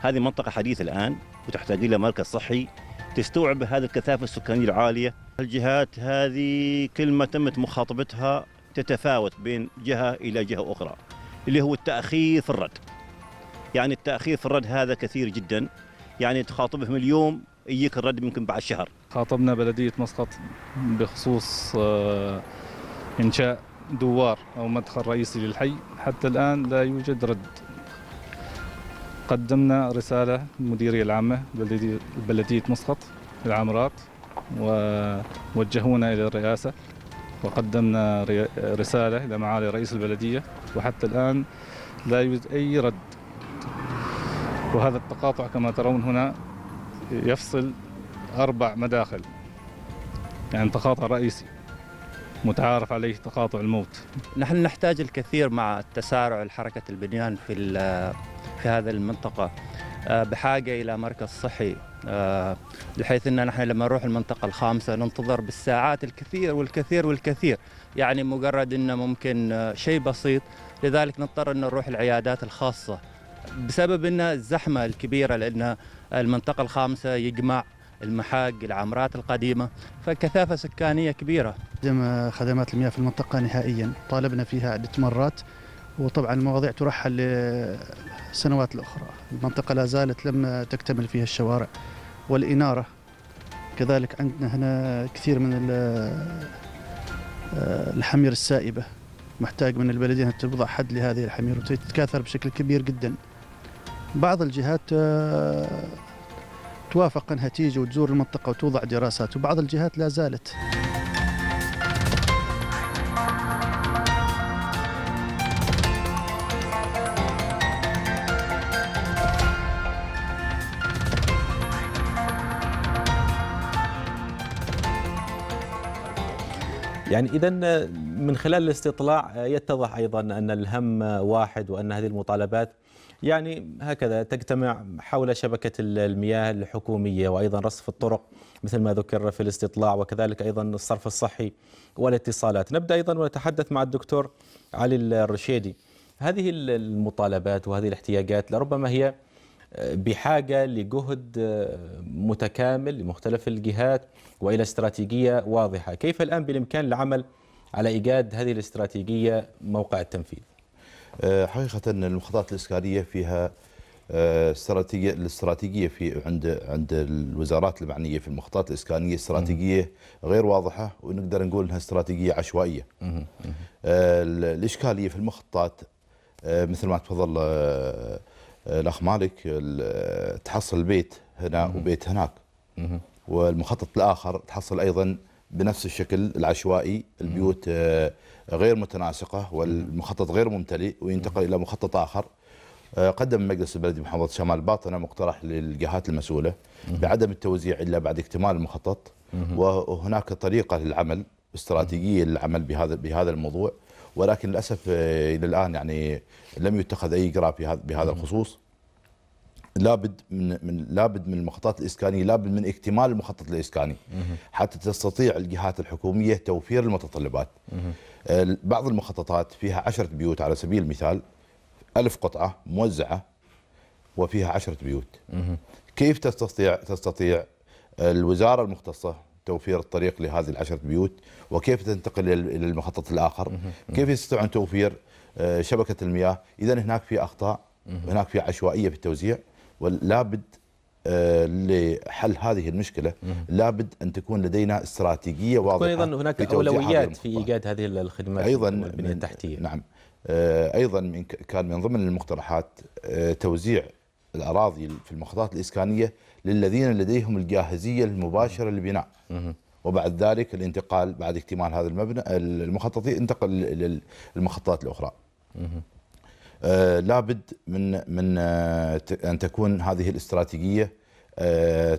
G: هذه منطقه حديثه الان وتحتاج الى مركز صحي تستوعب هذه الكثافه السكانيه العاليه الجهات هذه كل ما تمت مخاطبتها تتفاوت بين جهه الى جهه اخرى اللي هو التاخير في الرد يعني التاخير في الرد هذا كثير جدا يعني تخاطبهم اليوم يجيك الرد يمكن بعد شهر
A: خاطبنا بلديه مسقط بخصوص آه إنشاء دوار أو مدخل رئيسي للحي حتى الآن لا يوجد رد قدمنا رسالة للمديرية العامة بلدية مسقط العمرات ووجهونا إلى الرئاسة وقدمنا
C: رسالة إلى معالي رئيس البلدية وحتى الآن لا يوجد أي رد وهذا التقاطع كما ترون هنا يفصل
G: أربع مداخل يعني تقاطع رئيسي متعارف عليه تقاطع الموت نحن نحتاج الكثير مع تسارع حركة البنيان في في هذه المنطقة آه، بحاجة إلى مركز صحي آه، بحيث أن نحن لما نروح المنطقة الخامسة ننتظر بالساعات الكثير والكثير والكثير يعني مجرد أنه ممكن آه، شيء بسيط لذلك نضطر أن نروح العيادات الخاصة بسبب أن الزحمة الكبيرة لأن المنطقة الخامسة يجمع المحاق العمرات القديمة فكثافة سكانية كبيرة خدمات المياه في المنطقة نهائيا طالبنا فيها عدة مرات وطبعا المواضيع ترحل للسنوات الأخرى المنطقة لا زالت لم تكتمل فيها الشوارع والإنارة كذلك عندنا هنا كثير من الحمير السائبة محتاج من البلدية أن تضع حد لهذه الحمير وتتكاثر بشكل كبير جدا بعض الجهات توافق انها تيجي وتزور المنطقه وتوضع دراسات وبعض الجهات لا زالت
A: يعني اذا من خلال الاستطلاع يتضح ايضا ان الهم واحد وان هذه المطالبات يعني هكذا تجتمع حول شبكة المياه الحكومية وأيضا رصف الطرق مثل ما ذكر في الاستطلاع وكذلك أيضا الصرف الصحي والاتصالات نبدأ أيضا ونتحدث مع الدكتور علي الرشيدي هذه المطالبات وهذه الاحتياجات لربما هي آه، بحاجة لجهد آه، متكامل لمختلف الجهات وإلى استراتيجية واضحة كيف الآن بالإمكان العمل على
C: إيجاد هذه الاستراتيجية موقع التنفيذ آه، حقيقة المخططات الإسكانية فيها آه، استراتيجية الاستراتيجية في عند عند الوزارات المعنية في المخططات الإسكانية استراتيجية غير واضحة ونقدر نقول أنها استراتيجية عشوائية. آه، الإشكالية في المخططات مثل ما تفضل الأخ مالك تحصل البيت هنا وبيت هناك. والمخطط الآخر تحصل أيضا بنفس الشكل العشوائي البيوت غير متناسقة والمخطط غير ممتلئ وينتقل إلى مخطط آخر آه، قدم المجلس البلدي محافظة شمال باطنة مقترح للجهات المسؤولة بعدم التوزيع إلا بعد اكتمال المخطط وهناك طريقة للعمل استراتيجية للعمل بهذا بهذا الموضوع ولكن للأسف آه، إلى الآن يعني لم يتخذ أي إجراء بهذا الخصوص لابد من, من لابد من المخططات الاسكانيه لابد من اكتمال المخطط الاسكاني حتى تستطيع الجهات الحكوميه توفير المتطلبات آه، بعض المخططات فيها عشرة بيوت على سبيل المثال ألف قطعة موزعة وفيها عشرة بيوت كيف تستطيع تستطيع الوزارة المختصة توفير الطريق لهذه العشرة بيوت وكيف تنتقل إلى المخطط الآخر كيف يستطيعون توفير آه، شبكة المياه إذا هناك في أخطاء هناك في عشوائية في التوزيع ولا بد آه، لحل هذه المشكلة لابد أن تكون لدينا استراتيجية واضحة أيضا هناك في أولويات في إيجاد هذه الخدمات أيضا البنية التحتية نعم آه، أيضا من كان من ضمن المقترحات آه، توزيع الأراضي في المخططات الإسكانية للذين لديهم الجاهزية المباشرة للبناء وبعد ذلك الانتقال بعد اكتمال هذا المبنى المخطط ينتقل للمخططات الأخرى آه، لابد من من آه، ان تكون هذه الاستراتيجيه آه،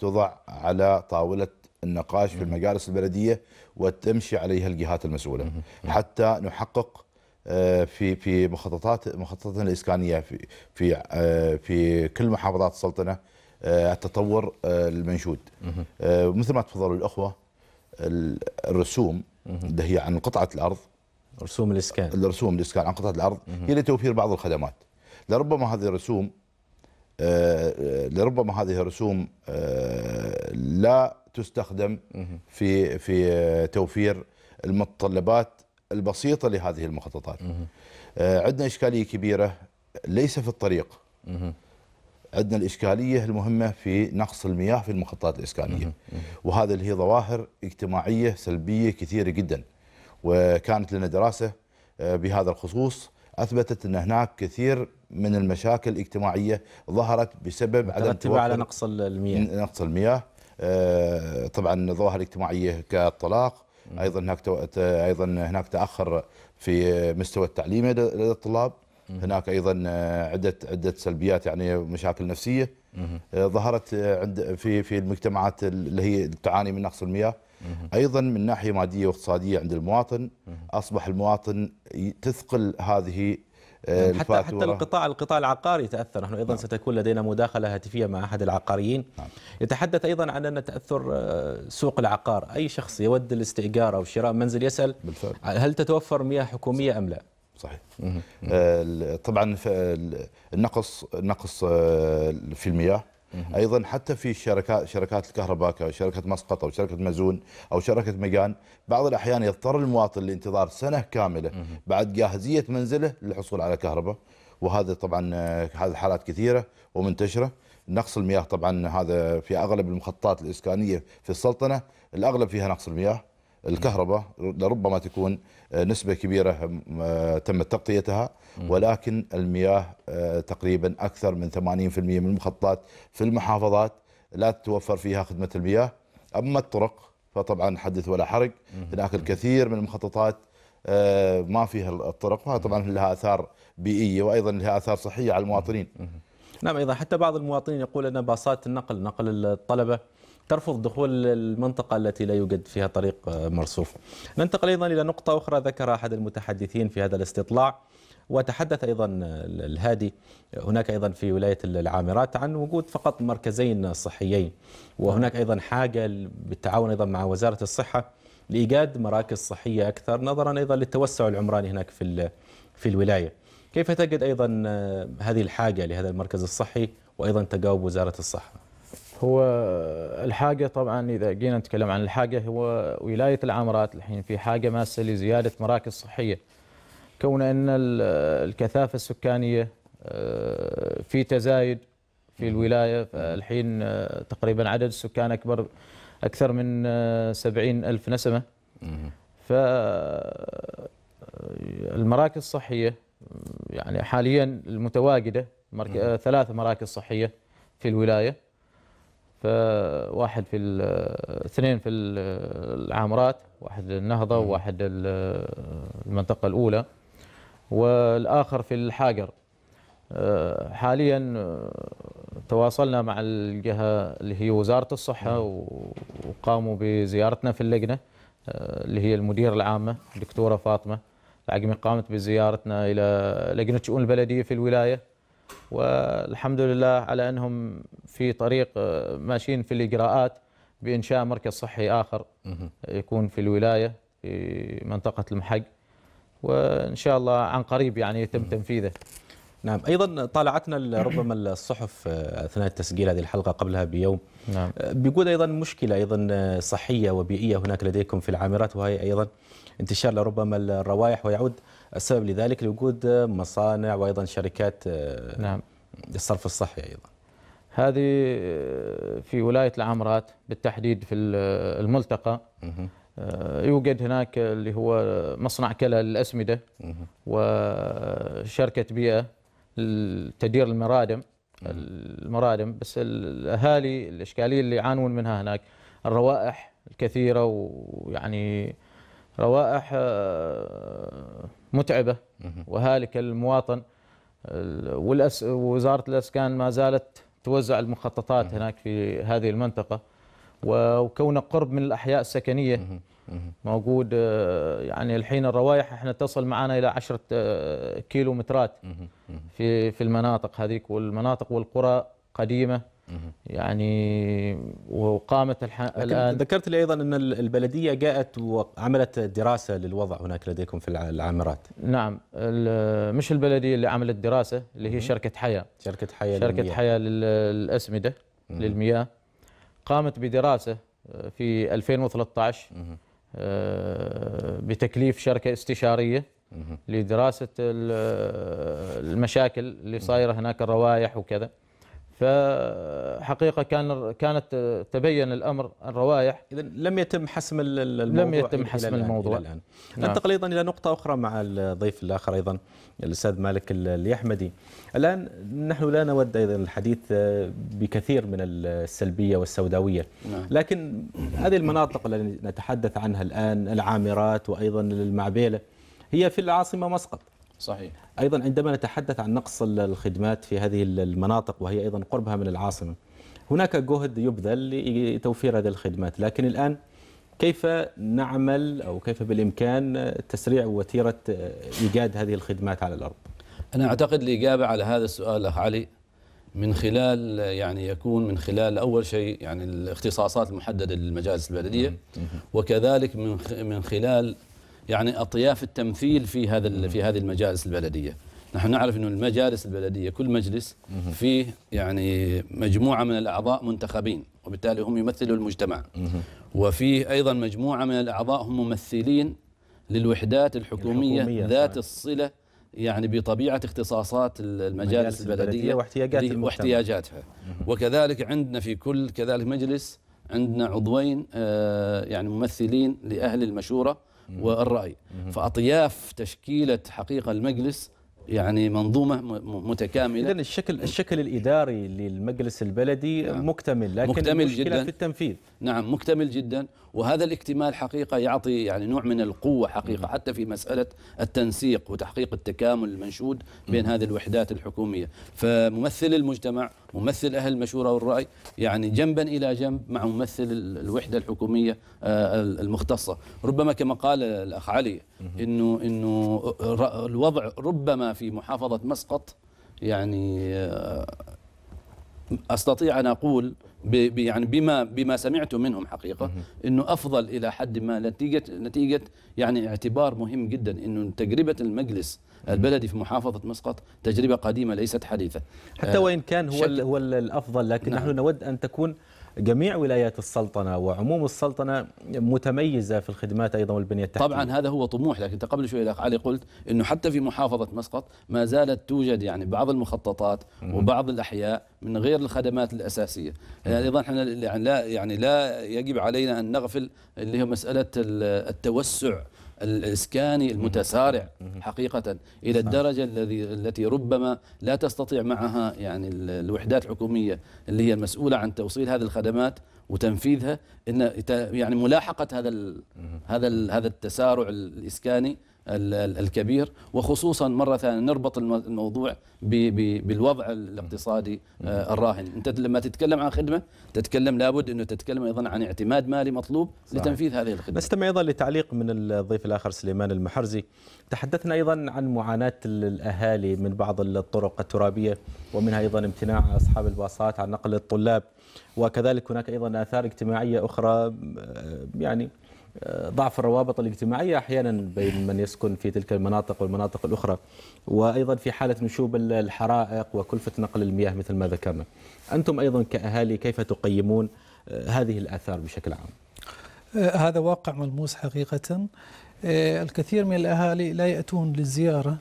C: تضع على طاوله النقاش في المجالس البلديه وتمشي عليها الجهات المسؤوله حتى نحقق في في مخططات مخططاتنا الاسكانيه في في في كل محافظات السلطنه التطور المنشود مثل ما تفضلوا الاخوه الرسوم اللي هي عن قطعه الارض رسوم الاسكان الرسوم الاسكان عن قطعه الارض هي لتوفير بعض الخدمات لربما هذه الرسوم آه، آه، لربما هذه الرسوم آه، لا تستخدم في في توفير المتطلبات البسيطه لهذه المخططات عندنا اشكاليه كبيره ليس في الطريق عندنا الإشكالية المهمة في نقص المياه في المخططات الإسكانية وهذا اللي هي ظواهر اجتماعية سلبية كثيرة جدا وكانت لنا دراسة آه، بهذا الخصوص أثبتت أن هناك كثير من المشاكل الاجتماعية ظهرت بسبب عدم على نقص المياه نقص المياه آه، طبعا ظواهر اجتماعية كالطلاق ايضا هناك ايضا هناك تاخر في مستوى التعليم لدى الطلاب هناك ايضا عده عده سلبيات يعني مشاكل نفسيه آه، ظهرت عند في في المجتمعات اللي هي تعاني من نقص المياه أيضا من ناحية مادية واقتصادية عند المواطن أصبح المواطن تثقل هذه آه، نعم، حتى حتى
A: القطاع القطاع العقاري تاثر نحن ايضا نعم. ستكون لدينا مداخله هاتفيه مع احد العقاريين نعم. يتحدث ايضا عن ان تاثر آه، سوق العقار اي شخص يود الاستئجار او شراء منزل يسال بالفعل. هل تتوفر مياه حكوميه ام لا صحيح
C: مم. آه، طبعا النقص نقص في المياه ايضا حتى في شركات شركات الكهرباء كشركه مسقط او شركه مزون او شركه مجان بعض الاحيان يضطر المواطن لانتظار سنه كامله بعد جاهزيه منزله للحصول على كهرباء وهذا طبعا هذه حالات كثيره ومنتشره نقص المياه طبعا هذا في اغلب المخططات الاسكانيه في السلطنه الاغلب فيها نقص المياه الكهرباء لربما تكون آه، نسبة كبيرة آه، تمت تغطيتها ولكن المياه آه، تقريبا أكثر من 80% من المخططات في المحافظات لا تتوفر فيها خدمة المياه أما الطرق فطبعا حدث ولا حرق هناك الكثير من المخططات ما فيها الطرق وهذا طبعا لها آثار بيئية وأيضا لها آثار صحية على المواطنين نعم أيضا حتى بعض المواطنين يقول
A: أن باصات النقل نقل الطلبة ترفض دخول المنطقة التي لا يوجد فيها طريق آه، مرصوف ننتقل أيضا إلى نقطة أخرى ذكرها أحد المتحدثين في هذا الاستطلاع وتحدث ايضا الهادي هناك ايضا في ولايه العامرات عن وجود فقط مركزين صحيين وهناك ايضا حاجه بالتعاون ايضا مع وزاره الصحه لايجاد مراكز صحيه اكثر نظرا ايضا للتوسع العمراني هناك في في الولايه. كيف تجد ايضا آه، هذه الحاجه لهذا المركز الصحي وايضا تجاوب وزاره الصحه؟
E: هو الحاجة طبعا إذا جينا نتكلم عن الحاجة هو ولاية العمرات الحين في حاجة ماسة لزيادة مراكز صحية كون أن الكثافة السكانية آه، في تزايد في الولاية فالحين آه، تقريبا عدد السكان أكبر أكثر من آه، سبعين ألف نسمة فالمراكز الصحية يعني حاليا المتواجدة ثلاث مراكز صحية في الولاية فواحد في اثنين في العامرات واحد النهضة وواحد المنطقة الأولى والآخر في الحاجر آه، حاليا آه، تواصلنا مع الجهة اللي هي وزارة الصحة وقاموا بزيارتنا في اللجنة آه، اللي هي المدير العامة الدكتوره فاطمة العقمي قامت بزيارتنا إلى لجنة شؤون البلدية في الولاية والحمد لله على أنهم في طريق آه، ماشيين في الإجراءات بإنشاء مركز صحي آخر يكون في الولاية في منطقة المحق وإن شاء الله عن قريب يعني يتم تنفيذه نعم ايضا
A: طالعتنا ربما الصحف آه، اثناء تسجيل هذه الحلقه قبلها بيوم نعم. آه، بيقول ايضا مشكله ايضا صحيه وبيئيه هناك لديكم في العامرات وهي ايضا انتشار لربما الروائح ويعود السبب لذلك لوجود مصانع وايضا شركات آه، نعم للصرف الصحي ايضا
E: هذه آه، في ولايه العمرات بالتحديد في آه، الملتقى يوجد هناك اللي هو مصنع كلى للاسمده وشركه بيئه تدير المرادم المرادم بس الاهالي الاشكاليه اللي يعانون منها هناك الروائح الكثيره ويعني روائح متعبة وهالكة للمواطن ووزارة الأسكان ما زالت توزع المخططات هناك في هذه المنطقة وكون قرب من الأحياء السكنية موجود آه، يعني الحين الروائح احنا تصل معنا الى 10 آه، كيلو مترات في في المناطق هذيك والمناطق والقرى قديمه يعني وقامت
A: الح... الان ذكرت لي ايضا ان البلديه جاءت وعملت دراسه للوضع هناك لديكم في العامرات
E: نعم مش البلديه اللي عملت دراسه اللي هي شركه حياه شركه حياه شركه للمياه. حياه للاسمده للمياه قامت بدراسه آه، في 2013 آه، بتكليف شركه استشاريه لدراسه آه، المشاكل اللي صايره هناك الروائح وكذا فحقيقه كان كانت تبين
A: الامر الروائح اذا لم يتم حسم الموضوع لم يتم حسم إلى الموضوع الان نعم. ننتقل ايضا الى نقطه اخرى مع الضيف الاخر ايضا الاستاذ مالك اليحمدي الان نحن لا نود ايضا الحديث آه، بكثير من السلبيه والسوداويه نعم. لكن هذه المناطق التي نتحدث عنها الان العامرات وايضا المعبيله هي في العاصمه مسقط صحيح أيضا عندما نتحدث عن نقص الخدمات في هذه المناطق وهي أيضا قربها من العاصمة هناك جهد يبذل لتوفير هذه الخدمات لكن الآن كيف نعمل أو كيف بالإمكان تسريع وتيرة إيجاد هذه الخدمات على الأرض
F: أنا أعتقد الإجابة على هذا السؤال أخ علي من خلال يعني يكون من خلال اول شيء يعني الاختصاصات المحدده للمجالس البلديه وكذلك من من خلال يعني اطياف التمثيل في هذا في هذه المجالس البلديه نحن نعرف انه المجالس البلديه كل مجلس فيه يعني مجموعه من الاعضاء منتخبين وبالتالي هم يمثلوا المجتمع وفيه ايضا مجموعه من الاعضاء هم ممثلين للوحدات الحكوميه, الحكومية ذات صحيح. الصله يعني بطبيعه اختصاصات المجالس البلديه, البلدية واحتياجات واحتياجاتها وكذلك عندنا في كل كذلك مجلس عندنا عضوين آه، يعني ممثلين لاهل المشوره والرأي فأطياف تشكيلة حقيقة المجلس يعني منظومة متكاملة
A: إذن الشكل الشكل الإداري للمجلس البلدي نعم مكتمل لكن مكتمل جدا في
F: التنفيذ نعم مكتمل جدا وهذا الاكتمال حقيقه يعطي يعني نوع من القوه حقيقه حتى في مساله التنسيق وتحقيق التكامل المنشود بين هذه الوحدات الحكوميه فممثل المجتمع ممثل اهل المشوره والراي يعني جنبا الى جنب مع ممثل الوحده الحكوميه آه، المختصه ربما كما قال الاخ علي انه انه الوضع ربما في محافظه مسقط يعني آه، استطيع ان اقول يعني بما بما سمعته منهم حقيقه انه افضل الى حد ما نتيجه نتيجه يعني اعتبار مهم جدا انه تجربه المجلس البلدي في محافظه مسقط تجربه قديمه ليست حديثه حتى آه، وان
A: كان هو هو الافضل لكن نعم. نحن نود ان تكون جميع ولايات السلطنة وعموم السلطنة متميزة في الخدمات أيضا والبنية التحتية طبعا هذا
F: هو طموح لكن قبل شوي أخ علي قلت أنه حتى في محافظة مسقط ما زالت توجد يعني بعض المخططات وبعض الأحياء من غير الخدمات الأساسية يعني أيضا احنا يعني لا يعني لا يجب علينا أن نغفل اللي هي مسألة التوسع الإسكاني المتسارع حقيقة إلى نعم. الدرجة الذي التي ربما لا تستطيع معها يعني الوحدات الحكومية اللي هي المسؤولة عن توصيل هذه الخدمات وتنفيذها ان يعني ملاحقه هذا هذا هذا التسارع الاسكاني الكبير وخصوصا مرة ثانية نربط الموضوع بالوضع الاقتصادي آه، الراهن أنت لما تتكلم عن خدمة تتكلم لابد أنه تتكلم أيضا عن اعتماد مالي مطلوب صحيح. لتنفيذ هذه الخدمة
A: نستمع أيضا لتعليق من الضيف الآخر سليمان المحرزي تحدثنا أيضا عن معاناة الأهالي من بعض الطرق الترابية ومنها أيضا امتناع أصحاب الباصات عن نقل الطلاب وكذلك هناك أيضا آثار اجتماعية أخرى آه، يعني ضعف الروابط الاجتماعية أحيانا بين من يسكن في تلك المناطق والمناطق الأخرى وأيضا في حالة نشوب الحرائق وكلفة نقل المياه مثل ما ذكرنا أنتم أيضا كأهالي كيف تقيمون آه، هذه الآثار بشكل عام
B: آه، هذا واقع ملموس حقيقة آه، الكثير من الأهالي لا يأتون للزيارة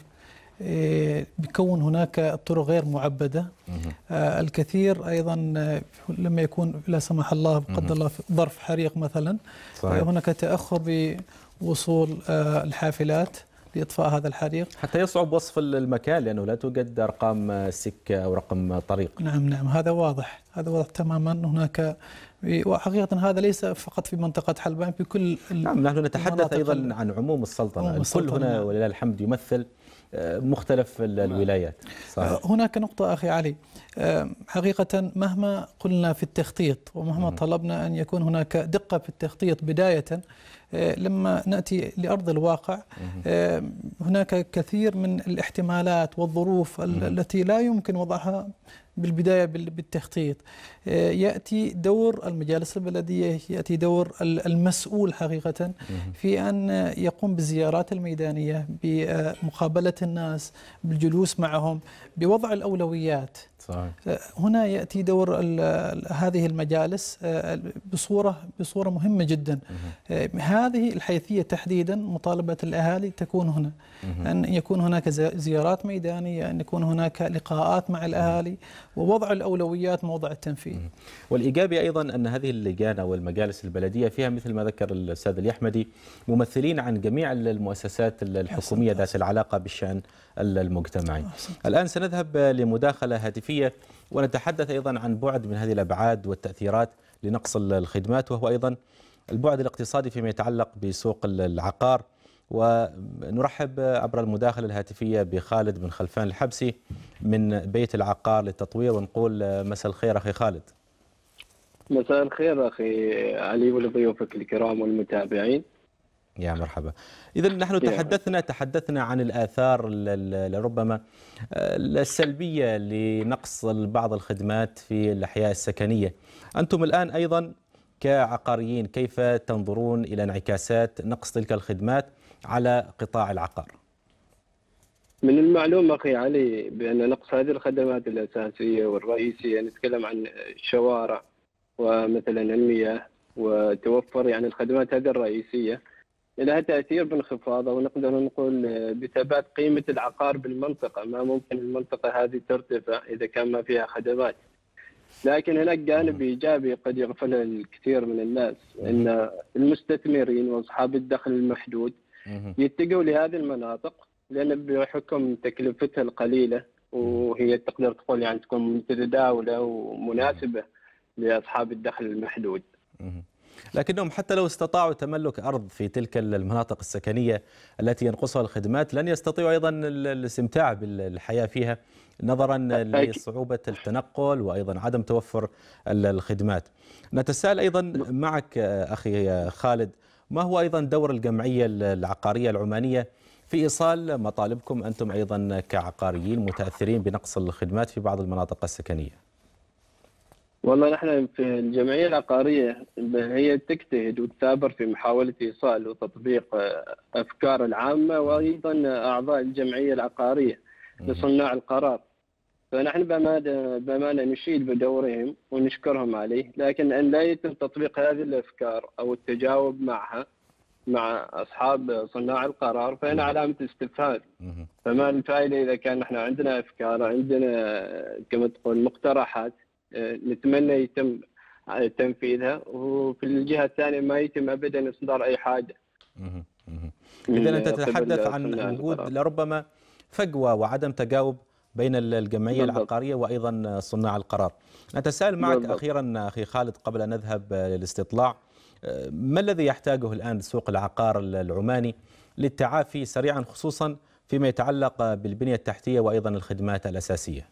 B: آه، بيكون هناك طرق غير معبدة آه، الكثير أيضا آه، لما يكون لا سمح الله قدر الله ظرف حريق مثلا صحيح. هناك تأخر بوصول الحافلات لاطفاء هذا الحريق
A: حتى يصعب وصف المكان لانه لا توجد ارقام سكه او رقم طريق
B: نعم نعم هذا واضح هذا واضح تماما هناك وحقيقه هذا ليس فقط في منطقه حلبان في كل نعم نحن نتحدث ايضا
A: عن عموم السلطنه كل هنا نعم. ولله الحمد يمثل مختلف الولايات صحيح. آه،
B: هناك نقطة أخي علي حقيقة مهما قلنا في التخطيط ومهما طلبنا أن يكون هناك دقة في التخطيط بداية آه، لما نأتي لأرض الواقع هناك كثير من الاحتمالات والظروف التي لا يمكن وضعها بالبداية بالتخطيط آه، يأتي دور المجالس البلدية يأتي دور المسؤول حقيقة في أن يقوم بالزيارات الميدانية بمقابلة الناس بالجلوس معهم بوضع الأولويات صحيح. آه، هنا يأتي دور هذه المجالس آه، بصورة بصورة مهمة جدا هذه الحيثية تحديدا مطالبة الأهالي تكون هنا أن يكون هناك زيارات ميدانية أن يكون هناك لقاءات مع الأهالي ووضع الأولويات موضع التنفيذ
A: والإيجابي أيضا أن هذه اللجان أو المجالس البلدية فيها مثل ما ذكر الأستاذ اليحمدي ممثلين عن جميع المؤسسات الحكومية ذات العلاقة بالشأن المجتمعي الآن سنذهب لمداخلة هاتفية ونتحدث أيضا عن بعد من هذه الأبعاد والتأثيرات لنقص الخدمات وهو أيضا البعد الاقتصادي فيما يتعلق بسوق العقار ونرحب عبر المداخلة الهاتفية بخالد بن خلفان الحبسي من بيت العقار للتطوير ونقول مساء الخير أخي خالد
H: مساء الخير أخي علي ولضيوفك الكرام والمتابعين يا مرحبا
A: إذا نحن تحدثنا تحدثنا عن الآثار لربما آه، السلبية لنقص بعض الخدمات في الأحياء السكنية أنتم الآن أيضا كعقاريين كيف تنظرون إلى انعكاسات نقص تلك الخدمات على قطاع العقار
H: من المعلوم اخي علي بان نقص هذه الخدمات الاساسيه والرئيسيه نتكلم عن الشوارع ومثلا المياه وتوفر يعني الخدمات هذه الرئيسيه لها تاثير بانخفاض او نقدر نقول بثبات قيمه العقار بالمنطقه، ما ممكن المنطقه هذه ترتفع اذا كان ما فيها خدمات. لكن هناك جانب ايجابي قد يغفله الكثير من الناس ان المستثمرين واصحاب الدخل المحدود يتجهوا لهذه المناطق لان بحكم تكلفتها القليله وهي تقدر تقول يعني تكون متداوله ومناسبه لاصحاب الدخل المحدود.
A: لكنهم حتى لو استطاعوا تملك أرض في تلك المناطق السكنية التي ينقصها الخدمات لن يستطيعوا أيضا الاستمتاع بالحياة فيها نظرا لصعوبة التنقل وأيضا عدم توفر الخدمات نتساءل أيضا نعم. معك أخي خالد ما هو أيضا دور الجمعية العقارية العمانية في إيصال مطالبكم أنتم أيضا كعقاريين متأثرين بنقص الخدمات في بعض المناطق السكنية
H: والله نحن في الجمعية العقارية هي تجتهد وتثابر في محاولة إيصال وتطبيق آه، أفكار العامة وأيضا أعضاء الجمعية العقارية لصناع القرار فنحن بأمانة, بأمانة نشيد بدورهم ونشكرهم عليه لكن أن لا يتم تطبيق هذه الأفكار أو التجاوب معها مع أصحاب صناع القرار فهنا علامة استفهام فما الفائدة إذا كان نحن عندنا أفكار عندنا كما تقول مقترحات آه، نتمنى يتم تنفيذها وفي الجهة الثانية ما يتم أبدا إصدار أي حاجة إذا أنت تتحدث عن
A: وجود لربما فجوة وعدم تجاوب بين الجمعية بالضبط. العقارية وأيضا صناع القرار أتساءل معك بالضبط. أخيرا أخي خالد قبل أن نذهب آه، للاستطلاع آه، ما الذي يحتاجه الآن سوق العقار العماني للتعافي سريعا خصوصا فيما يتعلق بالبنية التحتية وأيضا الخدمات الأساسية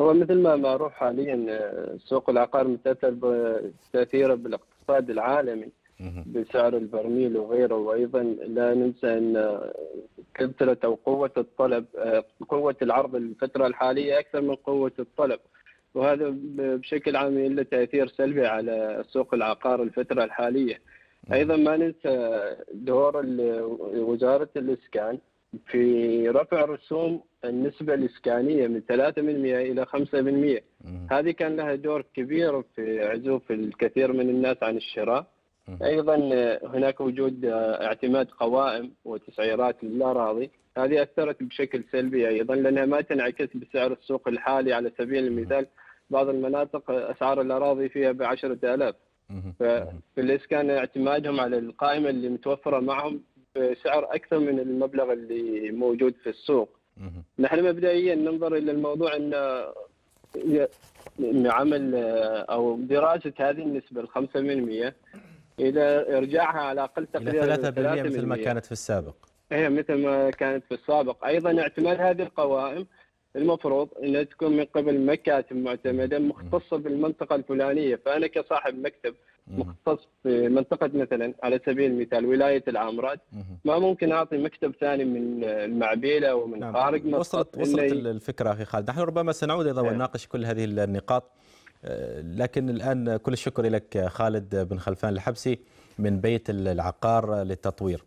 H: هو مثل ما معروف حاليا آه، سوق العقار متأثر تأثيره بالاقتصاد العالمي بسعر البرميل وغيره وايضا لا ننسى ان كثره او قوه الطلب آه، قوه العرض الفتره الحاليه اكثر من قوه الطلب وهذا بشكل عام له تاثير سلبي على سوق العقار الفتره الحاليه. ايضا ما ننسى دور وزاره الاسكان في رفع رسوم النسبة الإسكانية من 3% إلى 5% هذه كان لها دور كبير في عزوف الكثير من الناس عن الشراء ايضا هناك وجود آه، اعتماد قوائم وتسعيرات للاراضي هذه اثرت بشكل سلبي ايضا لانها ما تنعكس بسعر السوق الحالي على سبيل المثال بعض المناطق اسعار الاراضي فيها ب 10000 فليش كان اعتمادهم على القائمه اللي متوفره معهم بسعر اكثر من المبلغ اللي موجود في السوق نحن مبدئيا ننظر الى الموضوع ان آه، عمل آه، او دراسه هذه النسبه ال 5% الى ارجاعها على اقل تقدير الى 3%, مثل ما كانت في السابق هي إيه، مثل ما كانت في السابق ايضا اعتماد هذه القوائم المفروض انها تكون من قبل مكاتب معتمده مختصه بالمنطقه الفلانيه فانا كصاحب مكتب مختص في منطقه مثلا على سبيل المثال ولايه العامرات ما ممكن اعطي مكتب ثاني من المعبيله ومن نعم. خارج وصلت وصلت
A: الفكره اخي خالد نحن ربما سنعود ايضا ونناقش كل هذه النقاط لكن الآن كل الشكر لك خالد بن خلفان الحبسي من بيت العقار للتطوير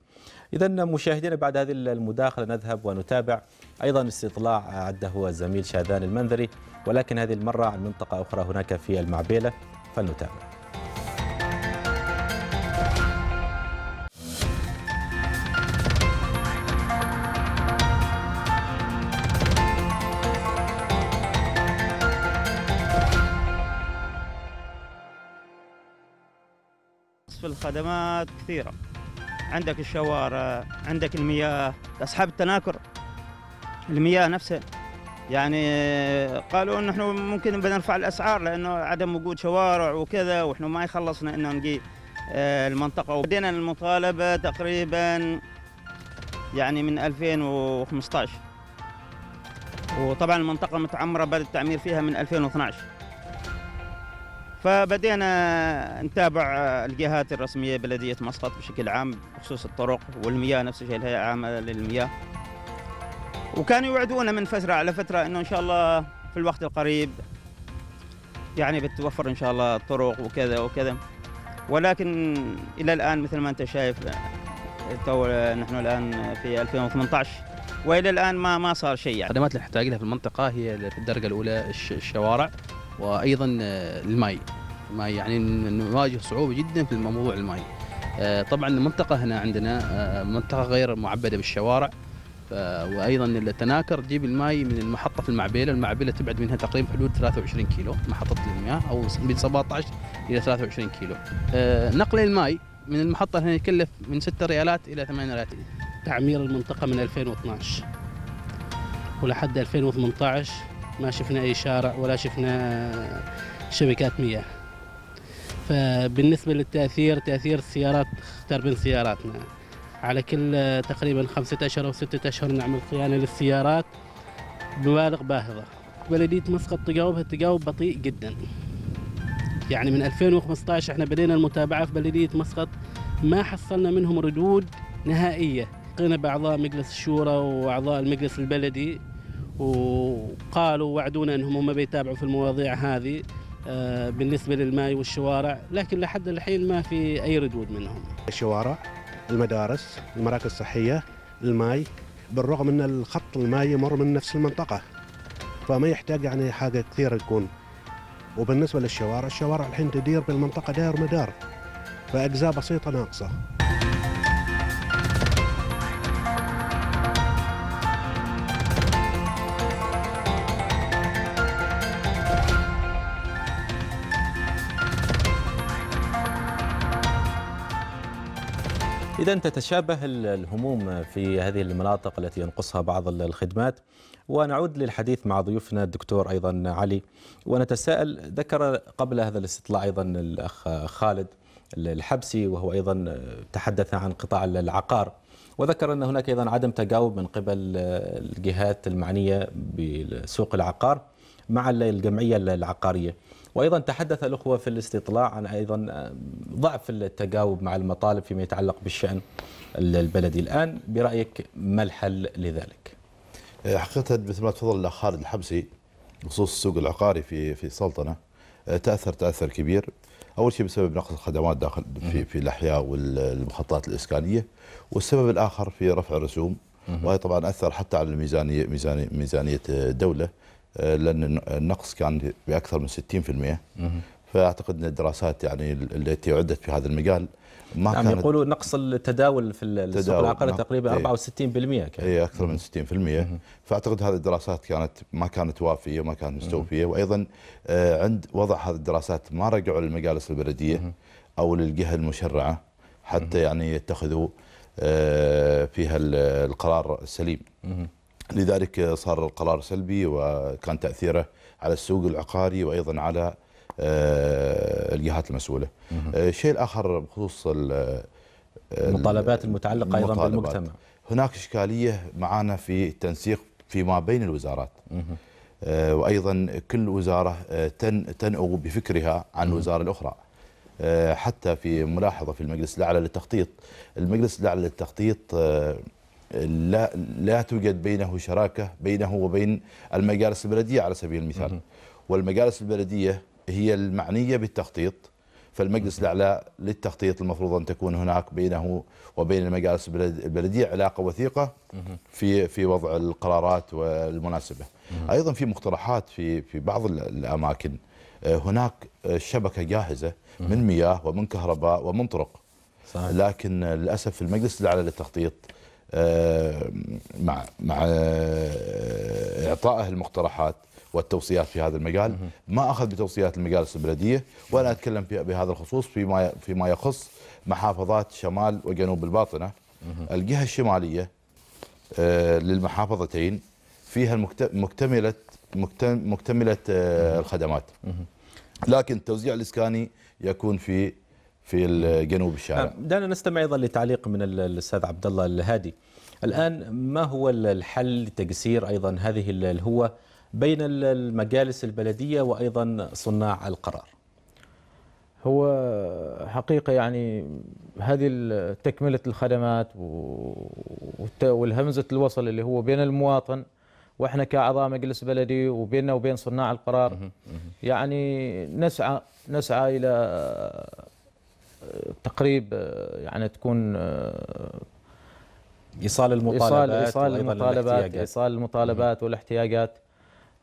A: إذا مشاهدينا بعد هذه المداخلة نذهب ونتابع أيضا استطلاع عده الزميل شاذان المنذري ولكن هذه المرة عن منطقة أخرى هناك في المعبيلة فلنتابع
G: خدمات كثيرة عندك الشوارع عندك المياه أصحاب التناكر المياه نفسها يعني قالوا نحن ممكن بدنا نرفع الاسعار لانه عدم وجود شوارع وكذا واحنا ما يخلصنا انه نجي آه، المنطقه وبدينا المطالبه تقريبا يعني من 2015 وطبعا المنطقه متعمره بدا التعمير فيها من 2012 فبدينا نتابع الجهات الرسميه بلديه مسقط بشكل عام بخصوص الطرق والمياه نفس الشيء الهيئه العامه للمياه وكانوا يوعدونا من فتره على فتره انه ان شاء الله في الوقت القريب يعني بتوفر ان شاء الله الطرق وكذا وكذا ولكن الى الان مثل ما انت شايف تو نحن الان في 2018 والى الان ما ما صار شيء يعني. الخدمات اللي نحتاج لها في المنطقه هي في الدرجه الاولى الشوارع وايضا آه، الماء ما يعني نواجه صعوبه جدا في موضوع الماء آه، طبعا المنطقه هنا عندنا آه، منطقه غير معبده بالشوارع وايضا التناكر تجيب الماء من المحطه في المعبيله، المعبيله تبعد منها تقريبا حدود 23 كيلو محطه المياه او من 17 الى 23 كيلو. نقل الماء من المحطه هنا يكلف من 6 ريالات الى 8 ريالات. تعمير المنطقه من 2012 ولحد 2018 ما شفنا أي شارع ولا شفنا شبكات مياه فبالنسبة للتأثير تأثير السيارات اختار بين سياراتنا على كل تقريبا خمسة أشهر أو ستة أشهر نعمل صيانة للسيارات بمبالغ باهظة بلدية مسقط تجاوبها تجاوب بطيء جدا يعني من 2015 احنا بدينا المتابعة في بلدية مسقط ما حصلنا منهم ردود نهائية لقينا بأعضاء مجلس الشورى وأعضاء المجلس البلدي وقالوا وعدونا انهم هم بيتابعوا في المواضيع هذه آه، بالنسبه للماي والشوارع لكن لحد الحين ما في اي ردود منهم
C: الشوارع المدارس المراكز الصحيه الماي بالرغم ان الخط الماي يمر من نفس المنطقه فما يحتاج يعني حاجه كثيره تكون وبالنسبه للشوارع الشوارع الحين تدير بالمنطقه داير مدار فاجزاء بسيطه ناقصه
A: إذا تتشابه الهموم في هذه المناطق التي ينقصها بعض الخدمات ونعود للحديث مع ضيوفنا الدكتور أيضا علي ونتساءل ذكر قبل هذا الاستطلاع أيضا الأخ خالد الحبسي وهو أيضا تحدث عن قطاع العقار وذكر أن هناك أيضا عدم تجاوب من قبل الجهات المعنية بسوق العقار مع الجمعية العقارية وايضا تحدث الاخوه في الاستطلاع عن ايضا آه، ضعف التجاوب مع المطالب فيما يتعلق بالشان البلدي الان برايك ما الحل لذلك؟
C: آه، حقيقه مثل ما تفضل الاخ خالد الحبسي بخصوص السوق العقاري في في السلطنه آه، تاثر تاثر كبير اول شيء بسبب نقص الخدمات داخل في في الاحياء والمخططات الاسكانيه والسبب الاخر في رفع الرسوم وهي طبعا اثر حتى على الميزانيه ميزانيه ميزانيه الدوله آه، لان النقص كان باكثر من 60% فاعتقد ان الدراسات يعني التي عدت في هذا المجال ما نعم كانت يقولوا
A: نقص التداول في السوق العقاري تقريبا 64%
C: إيه. كان اي اكثر من 60% مه. فاعتقد هذه الدراسات كانت ما كانت وافيه وما كانت مستوفيه وايضا آه، عند وضع هذه الدراسات ما رجعوا للمجالس البلديه او للجهه المشرعه حتى يعني يتخذوا آه، فيها القرار السليم. لذلك صار القرار سلبي وكان تأثيره على السوق العقاري وأيضا على آه، الجهات المسؤولة الشيء آه، الآخر بخصوص آه، المطالبات المتعلقة أيضا بالمجتمع هناك إشكالية معانا في التنسيق فيما بين الوزارات وأيضا كل وزارة تنأو بفكرها عن الوزارة الأخرى حتى في ملاحظة في المجلس الأعلى للتخطيط المجلس الأعلى للتخطيط لا لا توجد بينه شراكه بينه وبين المجالس البلديه على سبيل المثال والمجالس البلديه هي المعنيه بالتخطيط فالمجلس الاعلى للتخطيط المفروض ان تكون هناك بينه وبين المجالس البلديه علاقه وثيقه في في وضع القرارات والمناسبه. ايضا في مقترحات في في بعض الاماكن آه، هناك آه، شبكه جاهزه من مياه ومن كهرباء ومن طرق. صحيح. لكن للاسف المجلس الاعلى للتخطيط آه، مع مع آه، اعطائه المقترحات والتوصيات في هذا المجال ما اخذ بتوصيات المجالس البلديه وانا اتكلم بهذا الخصوص فيما فيما يخص محافظات شمال وجنوب الباطنه الجهه الشماليه آه، للمحافظتين فيها مكتمله مكتمله الخدمات لكن التوزيع الاسكاني يكون في في الجنوب الشارع آه، دعنا نستمع ايضا لتعليق من الاستاذ عبد الله الهادي
A: الان ما هو الحل لتجسير ايضا هذه الهوه بين المجالس البلديه وايضا صناع القرار
E: هو حقيقه يعني هذه تكمله الخدمات والهمزه الوصل اللي هو بين المواطن واحنا كاعضاء مجلس بلدي وبيننا وبين صناع القرار يعني نسعى نسعى الى تقريب آه، يعني تكون آه، ايصال المطالبات ايصال المطالبات ايصال المطالبات والاحتياجات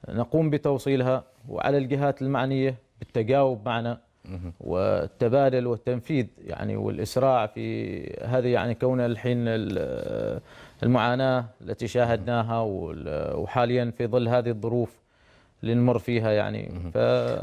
E: نقوم بتوصيلها وعلى الجهات المعنيه بالتجاوب معنا والتبادل والتنفيذ يعني والاسراع في هذه يعني كون الحين آه، المعاناه التي شاهدناها وحاليا في ظل هذه الظروف لنمر
A: فيها يعني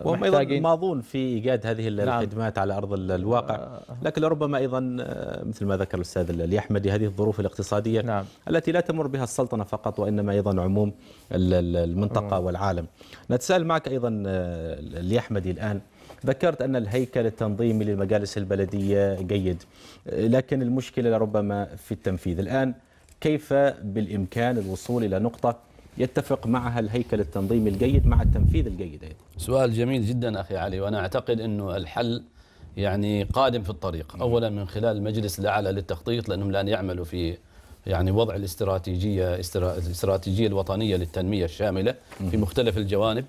A: وهم ايضا ماضون في ايجاد هذه نعم. الخدمات نعم. على ارض الواقع آه. لكن ربما ايضا آه، مثل ما ذكر الاستاذ اليحمدي هذه الظروف الاقتصاديه نعم. التي لا تمر بها السلطنه فقط وانما ايضا عموم المنطقه والعالم نتساءل معك ايضا آه، اليحمدي الان ذكرت أن الهيكل التنظيمي للمجالس البلدية جيد لكن المشكلة ربما في التنفيذ الآن كيف بالإمكان الوصول إلى نقطة يتفق معها الهيكل التنظيمي الجيد مع
F: التنفيذ الجيد أيضا سؤال جميل جدا أخي علي وأنا أعتقد أنه الحل يعني قادم في الطريق نعم. أولا من خلال المجلس الأعلى للتخطيط لأنهم الآن يعملوا في يعني وضع الاستراتيجية الاستراتيجية الوطنية للتنمية الشاملة نعم. في مختلف الجوانب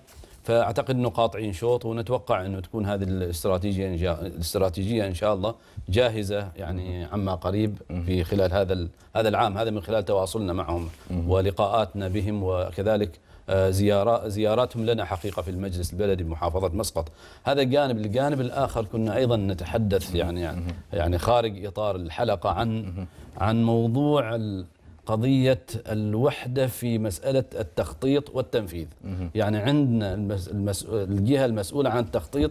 F: فاعتقد انه قاطعين شوط ونتوقع انه تكون هذه الاستراتيجيه إن الاستراتيجيه ان شاء الله جاهزه يعني عما قريب في خلال هذا هذا العام هذا من خلال تواصلنا معهم ولقاءاتنا بهم وكذلك آه، زيارات زياراتهم لنا حقيقه في المجلس البلدي بمحافظه مسقط هذا الجانب الجانب الاخر كنا ايضا نتحدث يعني يعني, يعني خارج اطار الحلقه عن عن موضوع قضية الوحدة في مسألة التخطيط والتنفيذ مه. يعني عندنا المس... المس... الجهة المسؤولة عن التخطيط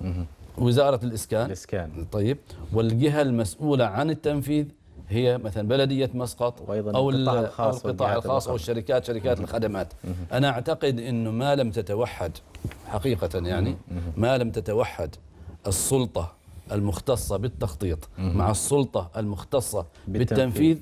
F: مه. وزارة الإسكان الإسكان طيب والجهة المسؤولة عن التنفيذ هي مثلا بلدية مسقط وأيضا أو القطاع الخاص, أو القطاع الخاص أو الشركات شركات مه. الخدمات مه. أنا أعتقد أنه ما لم تتوحد حقيقة يعني مه. مه. ما لم تتوحد السلطة المختصة بالتخطيط مع السلطة المختصة بالتنفيذ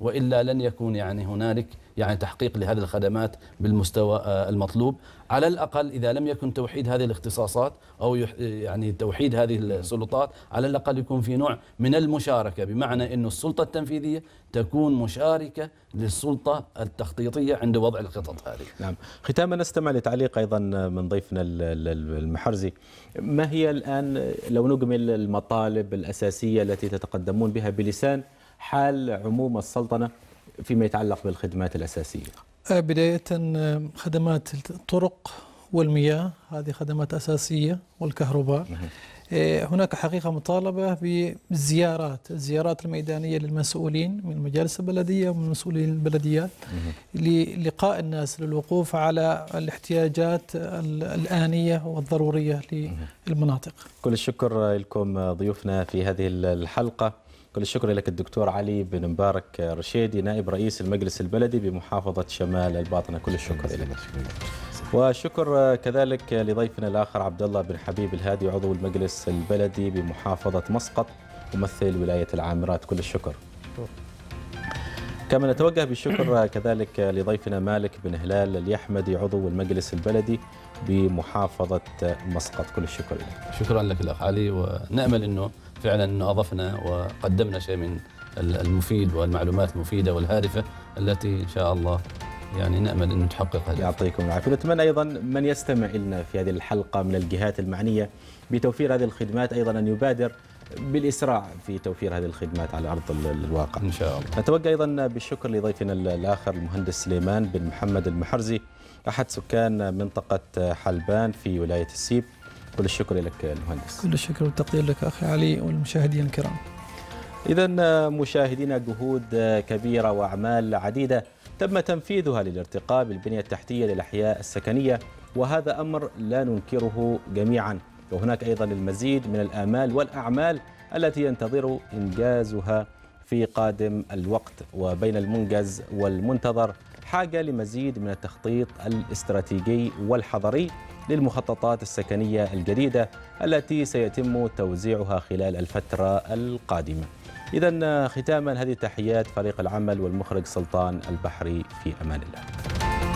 F: وإلا لن يكون يعني هنالك يعني تحقيق لهذه الخدمات بالمستوى آه، المطلوب على الأقل إذا لم يكن توحيد هذه الاختصاصات أو يعني توحيد هذه السلطات على الأقل يكون في نوع من المشاركة بمعنى أن السلطة التنفيذية تكون مشاركة للسلطة التخطيطية عند وضع الخطط هذه نعم ختاما نستمع لتعليق أيضا
A: من ضيفنا المحرزي ما هي الآن لو نجمل المطالب الأساسية التي تتقدمون بها بلسان حال عموم السلطنة فيما يتعلق بالخدمات الأساسية
B: آه، بداية آه، خدمات الطرق والمياه هذه خدمات أساسية والكهرباء آه، هناك حقيقة مطالبة بزيارات الزيارات الميدانية للمسؤولين من مجالس البلدية ومن مسؤولين البلديات للقاء الناس للوقوف على الاحتياجات الآنية والضرورية للمناطق
A: كل الشكر لكم ضيوفنا في هذه الحلقة كل الشكر لك الدكتور علي بن مبارك رشيدي نائب رئيس المجلس البلدي بمحافظة شمال الباطنة كل الشكر لك وشكر كذلك لضيفنا الآخر عبد الله بن حبيب الهادي عضو المجلس البلدي بمحافظة مسقط ممثل ولاية العامرات كل الشكر كما نتوجه بالشكر كذلك لضيفنا مالك بن هلال اليحمدي عضو المجلس البلدي بمحافظة مسقط كل الشكر لك
F: شكرا لك الأخ علي ونأمل أنه فعلا انه اضفنا وقدمنا شيء من المفيد والمعلومات المفيده والهادفه التي ان شاء الله يعني نامل ان تحقق يعطيكم العافيه ونتمنى ايضا من
A: يستمع لنا في هذه الحلقه من الجهات المعنيه بتوفير هذه الخدمات ايضا ان يبادر بالاسراع في توفير هذه الخدمات على ارض الواقع. ان شاء الله. نتوجه ايضا بالشكر لضيفنا الاخر المهندس سليمان بن محمد المحرزي احد سكان منطقه حلبان في ولايه السيب. كل الشكر لك المهندس
B: كل الشكر والتقدير لك أخي علي والمشاهدين الكرام
A: إذا آه، مشاهدينا جهود آه، كبيرة وأعمال عديدة تم تنفيذها للارتقاء بالبنية التحتية للأحياء السكنية وهذا أمر لا ننكره جميعا وهناك أيضا المزيد من الآمال والأعمال التي ينتظر إنجازها في قادم الوقت وبين المنجز والمنتظر حاجة لمزيد من التخطيط الاستراتيجي والحضري للمخططات السكنية الجديدة التي سيتم توزيعها خلال الفترة القادمة إذا ختاما هذه تحيات فريق العمل والمخرج سلطان البحري في أمان الله